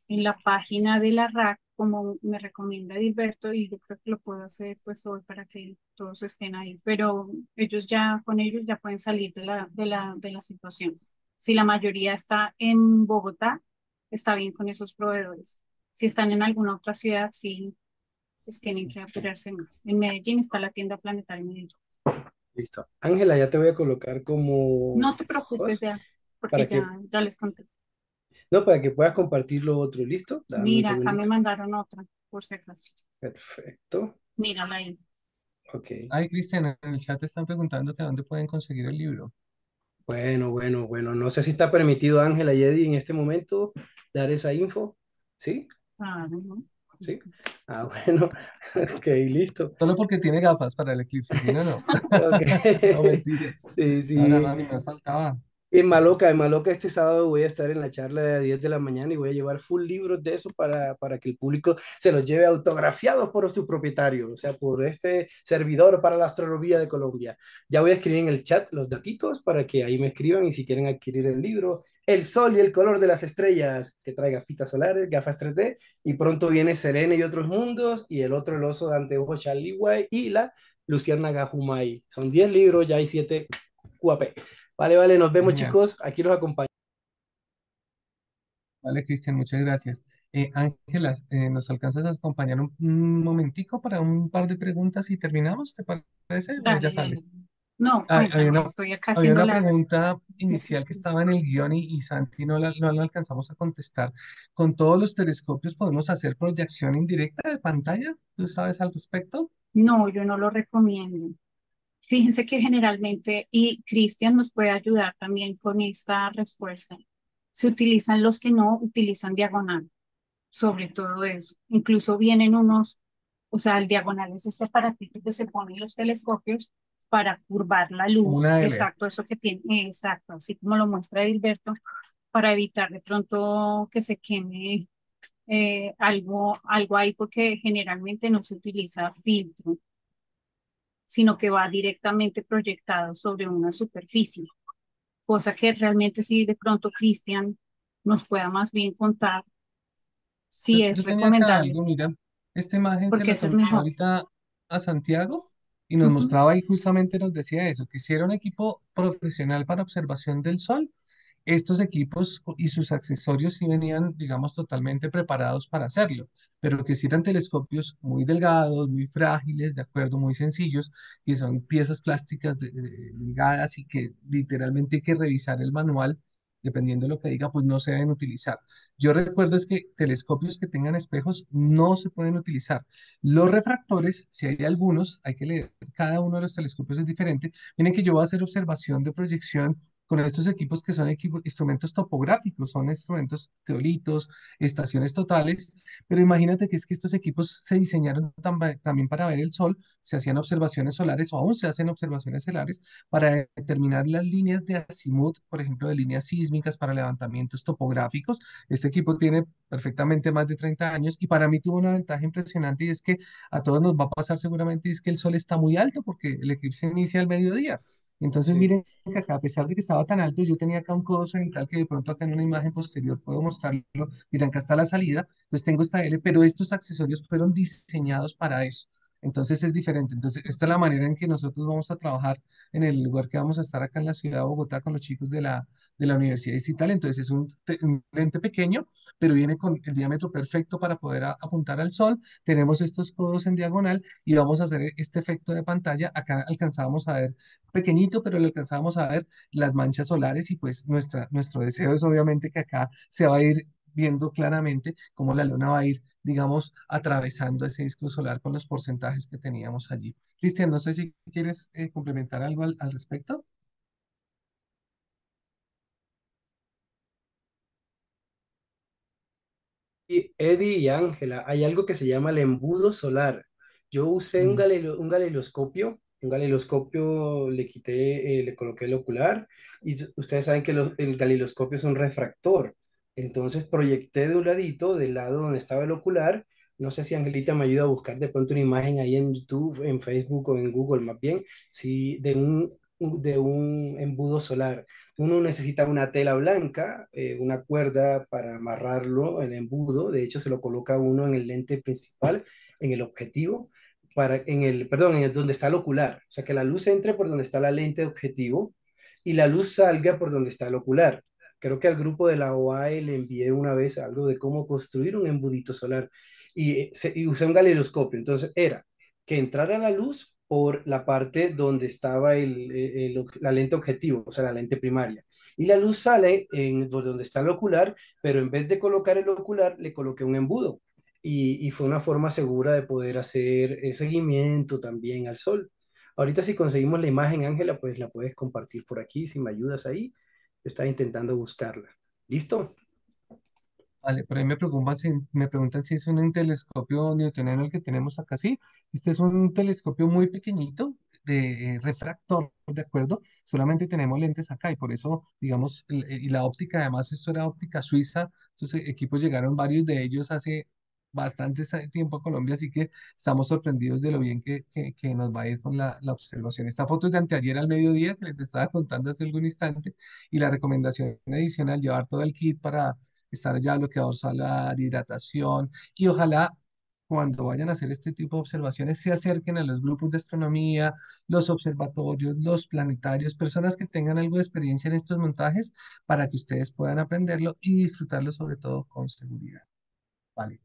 en la página de la RAC, como me recomienda Dilberto, y yo creo que lo puedo hacer pues hoy para que todos estén ahí, pero ellos ya, con ellos ya pueden salir de la, de la, de la situación. Si la mayoría está en Bogotá, está bien con esos proveedores. Si están en alguna otra ciudad, sí, pues tienen que apurarse más. En Medellín está la tienda Planetaria Medellín. Listo. Ángela, ya te voy a colocar como... No te preocupes, ya, porque ya les conté. No, para que puedas compartirlo otro, ¿listo? Mira, acá me mandaron otra, por si acaso. Perfecto. Mírala ahí. Ok. Ay, Cristina, en el chat están preguntando dónde pueden conseguir el libro. Bueno, bueno, bueno. No sé si está permitido, Ángela y en este momento dar esa info. ¿Sí? Ah, no. ¿Sí? Ah, bueno. ok, listo. Solo porque tiene gafas para el eclipse, no, no. no mentiras. Sí, sí. Ahora, no faltaba. En Maloca, en Maloca este sábado voy a estar en la charla de 10 de la mañana y voy a llevar full libros de eso para, para que el público se los lleve autografiados por su propietario, o sea, por este servidor para la Astrología de Colombia. Ya voy a escribir en el chat los datitos para que ahí me escriban y si quieren adquirir el libro, El Sol y el color de las estrellas, que trae gafitas solares, gafas 3D, y pronto viene Serena y otros mundos, y el otro, el oso de anteojo White, y la Luciana Gajumay. Son 10 libros, ya hay 7 guapé. Vale, vale, nos vemos chicos, aquí los acompaño. Vale, Cristian, muchas gracias. Eh, Ángela, eh, ¿nos alcanzas a acompañar un, momentico para un par de preguntas y terminamos? ¿Te parece? ya sales. Ah, no, estoy acá una pregunta inicial que estaba en el guión y, Santi no la, alcanzamos a contestar. ¿Con todos los telescopios podemos hacer proyección indirecta de pantalla? ¿Tú sabes al respecto? No, yo no lo recomiendo. Fíjense que generalmente, y Cristian nos puede ayudar también con esta respuesta, se utilizan los que no utilizan diagonal, sobre todo eso. Incluso vienen unos, o sea, el diagonal es este aparatito que se pone en los telescopios para curvar la luz. Exacto, eso que tiene, exacto, así como lo muestra Gilberto, para evitar de pronto que se queme eh, algo, algo ahí, porque generalmente no se utiliza filtro sino que va directamente proyectado sobre una superficie, cosa que realmente si de pronto Cristian nos pueda más bien contar si es recomendable. mira, esta imagen se la ahorita a Santiago y nos mostraba y justamente nos decía eso, que hicieron equipo profesional para observación del sol estos equipos y sus accesorios sí venían, digamos, totalmente preparados para hacerlo, pero que si eran telescopios muy delgados, muy frágiles, de acuerdo, muy sencillos, y son piezas plásticas ligadas y que literalmente hay que revisar el manual, dependiendo de lo que diga, pues no se deben utilizar. Yo recuerdo es que telescopios que tengan espejos no se pueden utilizar. Los refractores, si hay algunos, hay que leer, cada uno de los telescopios es diferente. Miren que yo voy a hacer observación de proyección con estos equipos que son instrumentos topográficos, son instrumentos teolitos, estaciones totales, pero imagínate que es que estos equipos se diseñaron también para ver el sol, se hacían observaciones solares o aún se hacen observaciones solares para determinar las líneas de azimut, por ejemplo, de líneas sísmicas para levantamientos topográficos. Este equipo tiene perfectamente más de 30 años y para mí tuvo una ventaja impresionante y es que a todos nos va a pasar seguramente es que el sol está muy alto porque el eclipse inicia al mediodía. Entonces, miren que acá, a pesar de que estaba tan alto, yo tenía acá un codo tal que de pronto acá en una imagen posterior puedo mostrarlo. Miren, acá está la salida, pues tengo esta L, pero estos accesorios fueron diseñados para eso. Entonces es diferente. Entonces, esta es la manera en que nosotros vamos a trabajar en el lugar que vamos a estar acá en la ciudad de Bogotá con los chicos de la, de la Universidad Distrital. Entonces es un, lente pequeño, pero viene con el diámetro perfecto para poder apuntar al sol. Tenemos estos codos en diagonal y vamos a hacer e, este efecto de pantalla. Acá alcanzábamos a ver pequeñito, pero le alcanzamos a ver las manchas solares y pues nuestra, nuestro deseo es obviamente que acá se va a ir viendo claramente cómo la luna va a ir, digamos, atravesando ese disco solar con los porcentajes que teníamos allí. Cristian, no sé si quieres eh, complementar algo al, respecto. Eddie y Ángela, hay algo que se llama el embudo solar. Yo usé un, mm. galiloscopio, un galiloscopio, le quité, eh, le coloqué el ocular y ustedes saben que el galiloscopio es un refractor. Entonces proyecté de un ladito, del lado donde estaba el ocular. No sé si Angelita me ayuda a buscar de pronto una imagen ahí en YouTube, en Facebook o en Google más bien, si de un, de un embudo solar. Uno necesita una tela blanca, eh, una cuerda para amarrarlo, el embudo. De hecho, se lo coloca uno en el lente principal, en el objetivo, para, en el, perdón, en donde está el ocular. O sea, que la luz entre por donde está la lente objetivo y la luz salga por donde está el ocular. Creo que al grupo de la OAE le envié una vez algo de cómo construir un embudito solar y, eh, usé un galeroscopio, Entonces era que entrara la luz por la parte donde estaba eh, la lente objetivo, o sea, la lente primaria. Y la luz sale en, por donde está el ocular, pero en vez de colocar el ocular, le coloqué un embudo. Y, y, fue una forma segura de poder hacer eh, seguimiento también al sol. Ahorita si conseguimos la imagen, Ángela, pues la puedes compartir por aquí, si me ayudas ahí. Está intentando buscarla. ¿Listo? Vale, por ahí me preguntan, si, es un telescopio newtoniano el que tenemos acá. Sí, este es un telescopio muy pequeñito de eh, refractor, ¿de acuerdo? Solamente tenemos lentes acá y por eso, digamos, eh, y la óptica, además esto era óptica suiza, sus equipos llegaron varios de ellos hace bastante tiempo a Colombia, así que estamos sorprendidos de lo bien que, que, nos va a ir con la, la, observación. Esta foto es de anteayer al mediodía, que les estaba contando hace algún instante, y la recomendación adicional, llevar todo el kit para estar ya bloqueador solar, hidratación, y ojalá cuando vayan a hacer este tipo de observaciones, se acerquen a los grupos de astronomía, los observatorios, los planetarios, personas que tengan algo de experiencia en estos montajes para que ustedes puedan aprenderlo y disfrutarlo sobre todo con seguridad. Vale.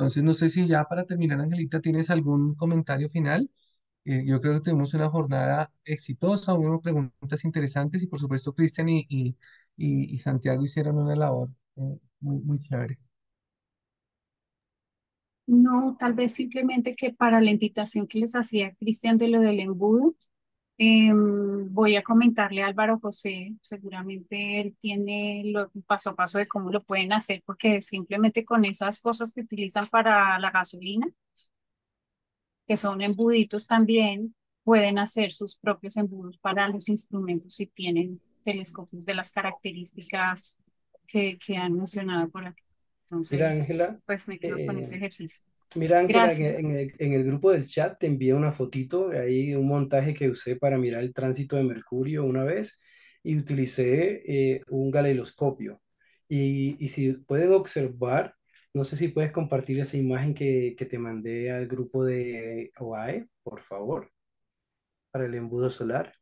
Entonces, no sé si ya para terminar, Angelita, ¿tienes algún comentario final? Eh, yo creo que tuvimos una jornada exitosa, hubo preguntas interesantes y por supuesto Cristian y, Santiago hicieron una labor eh, muy, muy chévere. No, tal vez simplemente que para la invitación que les hacía Cristian de lo del embudo, eh, voy a comentarle a Álvaro José, seguramente él tiene lo, paso a paso de cómo lo pueden hacer, porque simplemente con esas cosas que utilizan para la gasolina, que son embuditos también, pueden hacer sus propios embudos para los instrumentos si tienen telescopios de las características que, que han mencionado por aquí. Entonces, Ángela, pues me quedo con ese eh, ejercicio. Mira, Ángela, en el, grupo del chat te envié una fotito, ahí un montaje que usé para mirar el tránsito de Mercurio una vez y utilicé eh, un galeoscopio. Y, si pueden observar, no sé si puedes compartir esa imagen que, te mandé al grupo de OAE, por favor, para el embudo solar.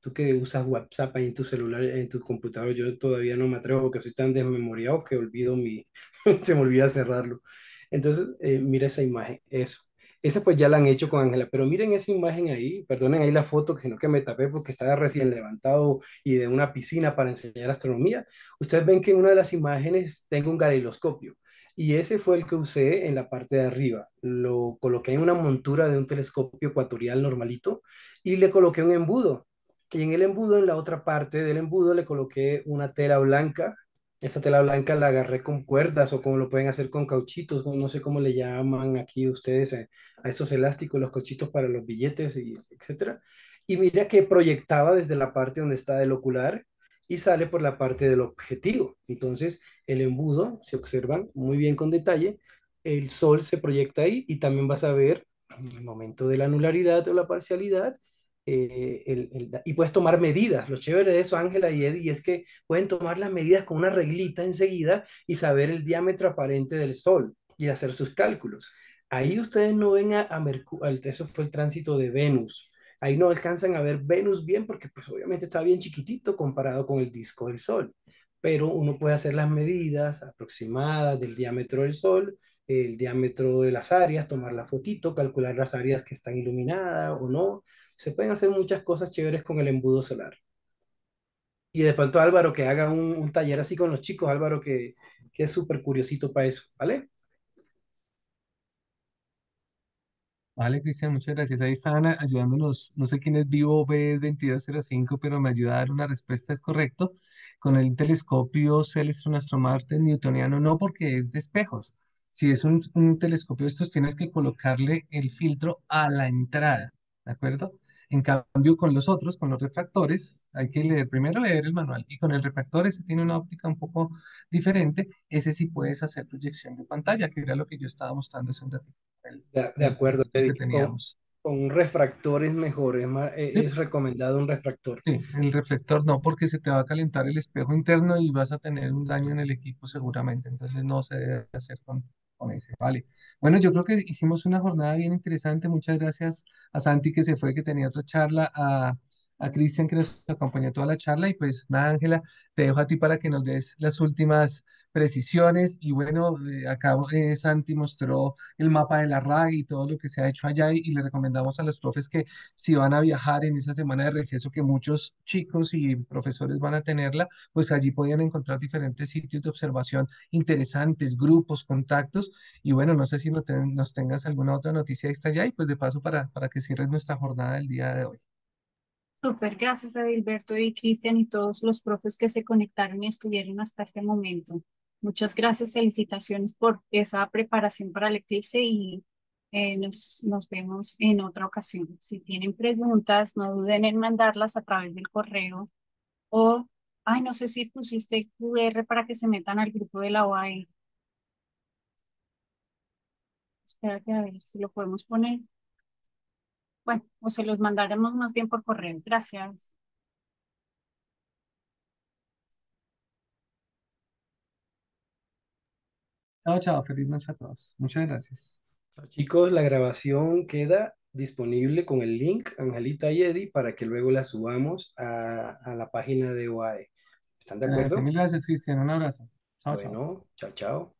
Tú que usas WhatsApp ahí en tu celular, en tu computador, yo todavía no me atrevo porque soy tan desmemoriado que olvido mi, se me olvida cerrarlo. Entonces, eh, mire esa imagen, eso. Esa pues ya la han hecho con Ángela, pero miren esa imagen ahí, perdonen ahí la foto, que no que me tapé porque estaba recién levantado y de una piscina para enseñar astronomía. Ustedes ven que en una de las imágenes tengo un galiloscopio y ese fue el que usé en la parte de arriba. Lo coloqué en una montura de un telescopio ecuatorial normalito y le coloqué un embudo. Y en el embudo, en la otra parte del embudo, le coloqué una tela blanca esta tela blanca la agarré con cuerdas o como lo pueden hacer con cauchitos, no sé cómo le llaman aquí ustedes a, esos elásticos, los cauchitos para los billetes, y, etc. Y mira que proyectaba desde la parte donde está el ocular y sale por la parte del objetivo. Entonces, el embudo, se observan muy bien con detalle, el sol se proyecta ahí y también vas a ver el momento de la anularidad o la parcialidad eh, y puedes tomar medidas. Lo chévere de eso, Ángela y Eddie, es que pueden tomar las medidas con una reglita enseguida y saber el diámetro aparente del Sol y hacer sus cálculos. Ahí ustedes no ven a, Mercurio, eso fue el tránsito de Venus. Ahí no alcanzan a ver Venus bien porque pues obviamente está bien chiquitito comparado con el disco del Sol. Pero uno puede hacer las medidas aproximadas del diámetro del Sol, el diámetro de las áreas, tomar la fotito, calcular las áreas que están iluminadas o no, se pueden hacer muchas cosas chéveres con el embudo solar. Y de pronto Álvaro que haga un, taller así con los chicos, Álvaro que, que es súper curiosito para eso, ¿vale? Vale, Cristian, muchas gracias. Ahí Ana ayudándonos, no sé quién es vivo B2205, pero me ayuda dar una respuesta es correcto. Con el telescopio Celestron Astromarte newtoniano, no porque es de espejos. Si es un, un telescopio de estos, tienes que colocarle el filtro a la entrada, ¿de acuerdo? En cambio, con los otros, con los refractores, hay que leer, primero leer el manual y con el refractor ese tiene una óptica un poco diferente, ese sí puedes hacer proyección de pantalla, que era lo que yo estaba mostrando hace un De, acuerdo, que teníamos. Con, un refractor es mejor, e, es, recomendado un refractor. Sí, el reflector no, porque se te va a calentar el espejo interno y vas a tener un daño en el equipo seguramente, entonces no se debe hacer con bueno, vale. Bueno, yo creo que hicimos una jornada bien interesante. Muchas gracias a Santi que se fue, que tenía otra charla, a a Cristian que nos acompañó toda la charla y pues nada, Ángela, te dejo a ti para que nos des las últimas precisiones y bueno, eh, acabo que eh, Santi mostró el mapa de la RAG y todo lo que se ha hecho allá y, le recomendamos a los profes que si van a viajar en esa semana de receso que muchos chicos y profesores van a tenerla, pues allí podían encontrar diferentes sitios de observación interesantes, grupos, contactos y bueno, no sé si nos, nos tengas alguna otra noticia extra allá y pues de paso para, para que cierres nuestra jornada del día de hoy. Super, gracias a Gilberto y Cristian y todos los profes que se conectaron y estuvieron hasta este momento. Muchas gracias, felicitaciones por esa preparación para el eclipse y eh, nos, nos vemos en otra ocasión. Si tienen preguntas, no duden en mandarlas a través del correo o, ay, no sé si pusiste QR para que se metan al grupo de la OAE. Espera que a ver si lo podemos poner. Bueno, o se los mandaremos más bien por correo. Gracias. Chao, chao. Feliz noche a todos. Muchas gracias. Chicos, la grabación queda disponible con el link Angelita y Eddie para que luego la subamos a, la página de UAE. ¿Están de acuerdo? Muchas gracias, Cristian. Un abrazo. Chao, bueno, chao, chao.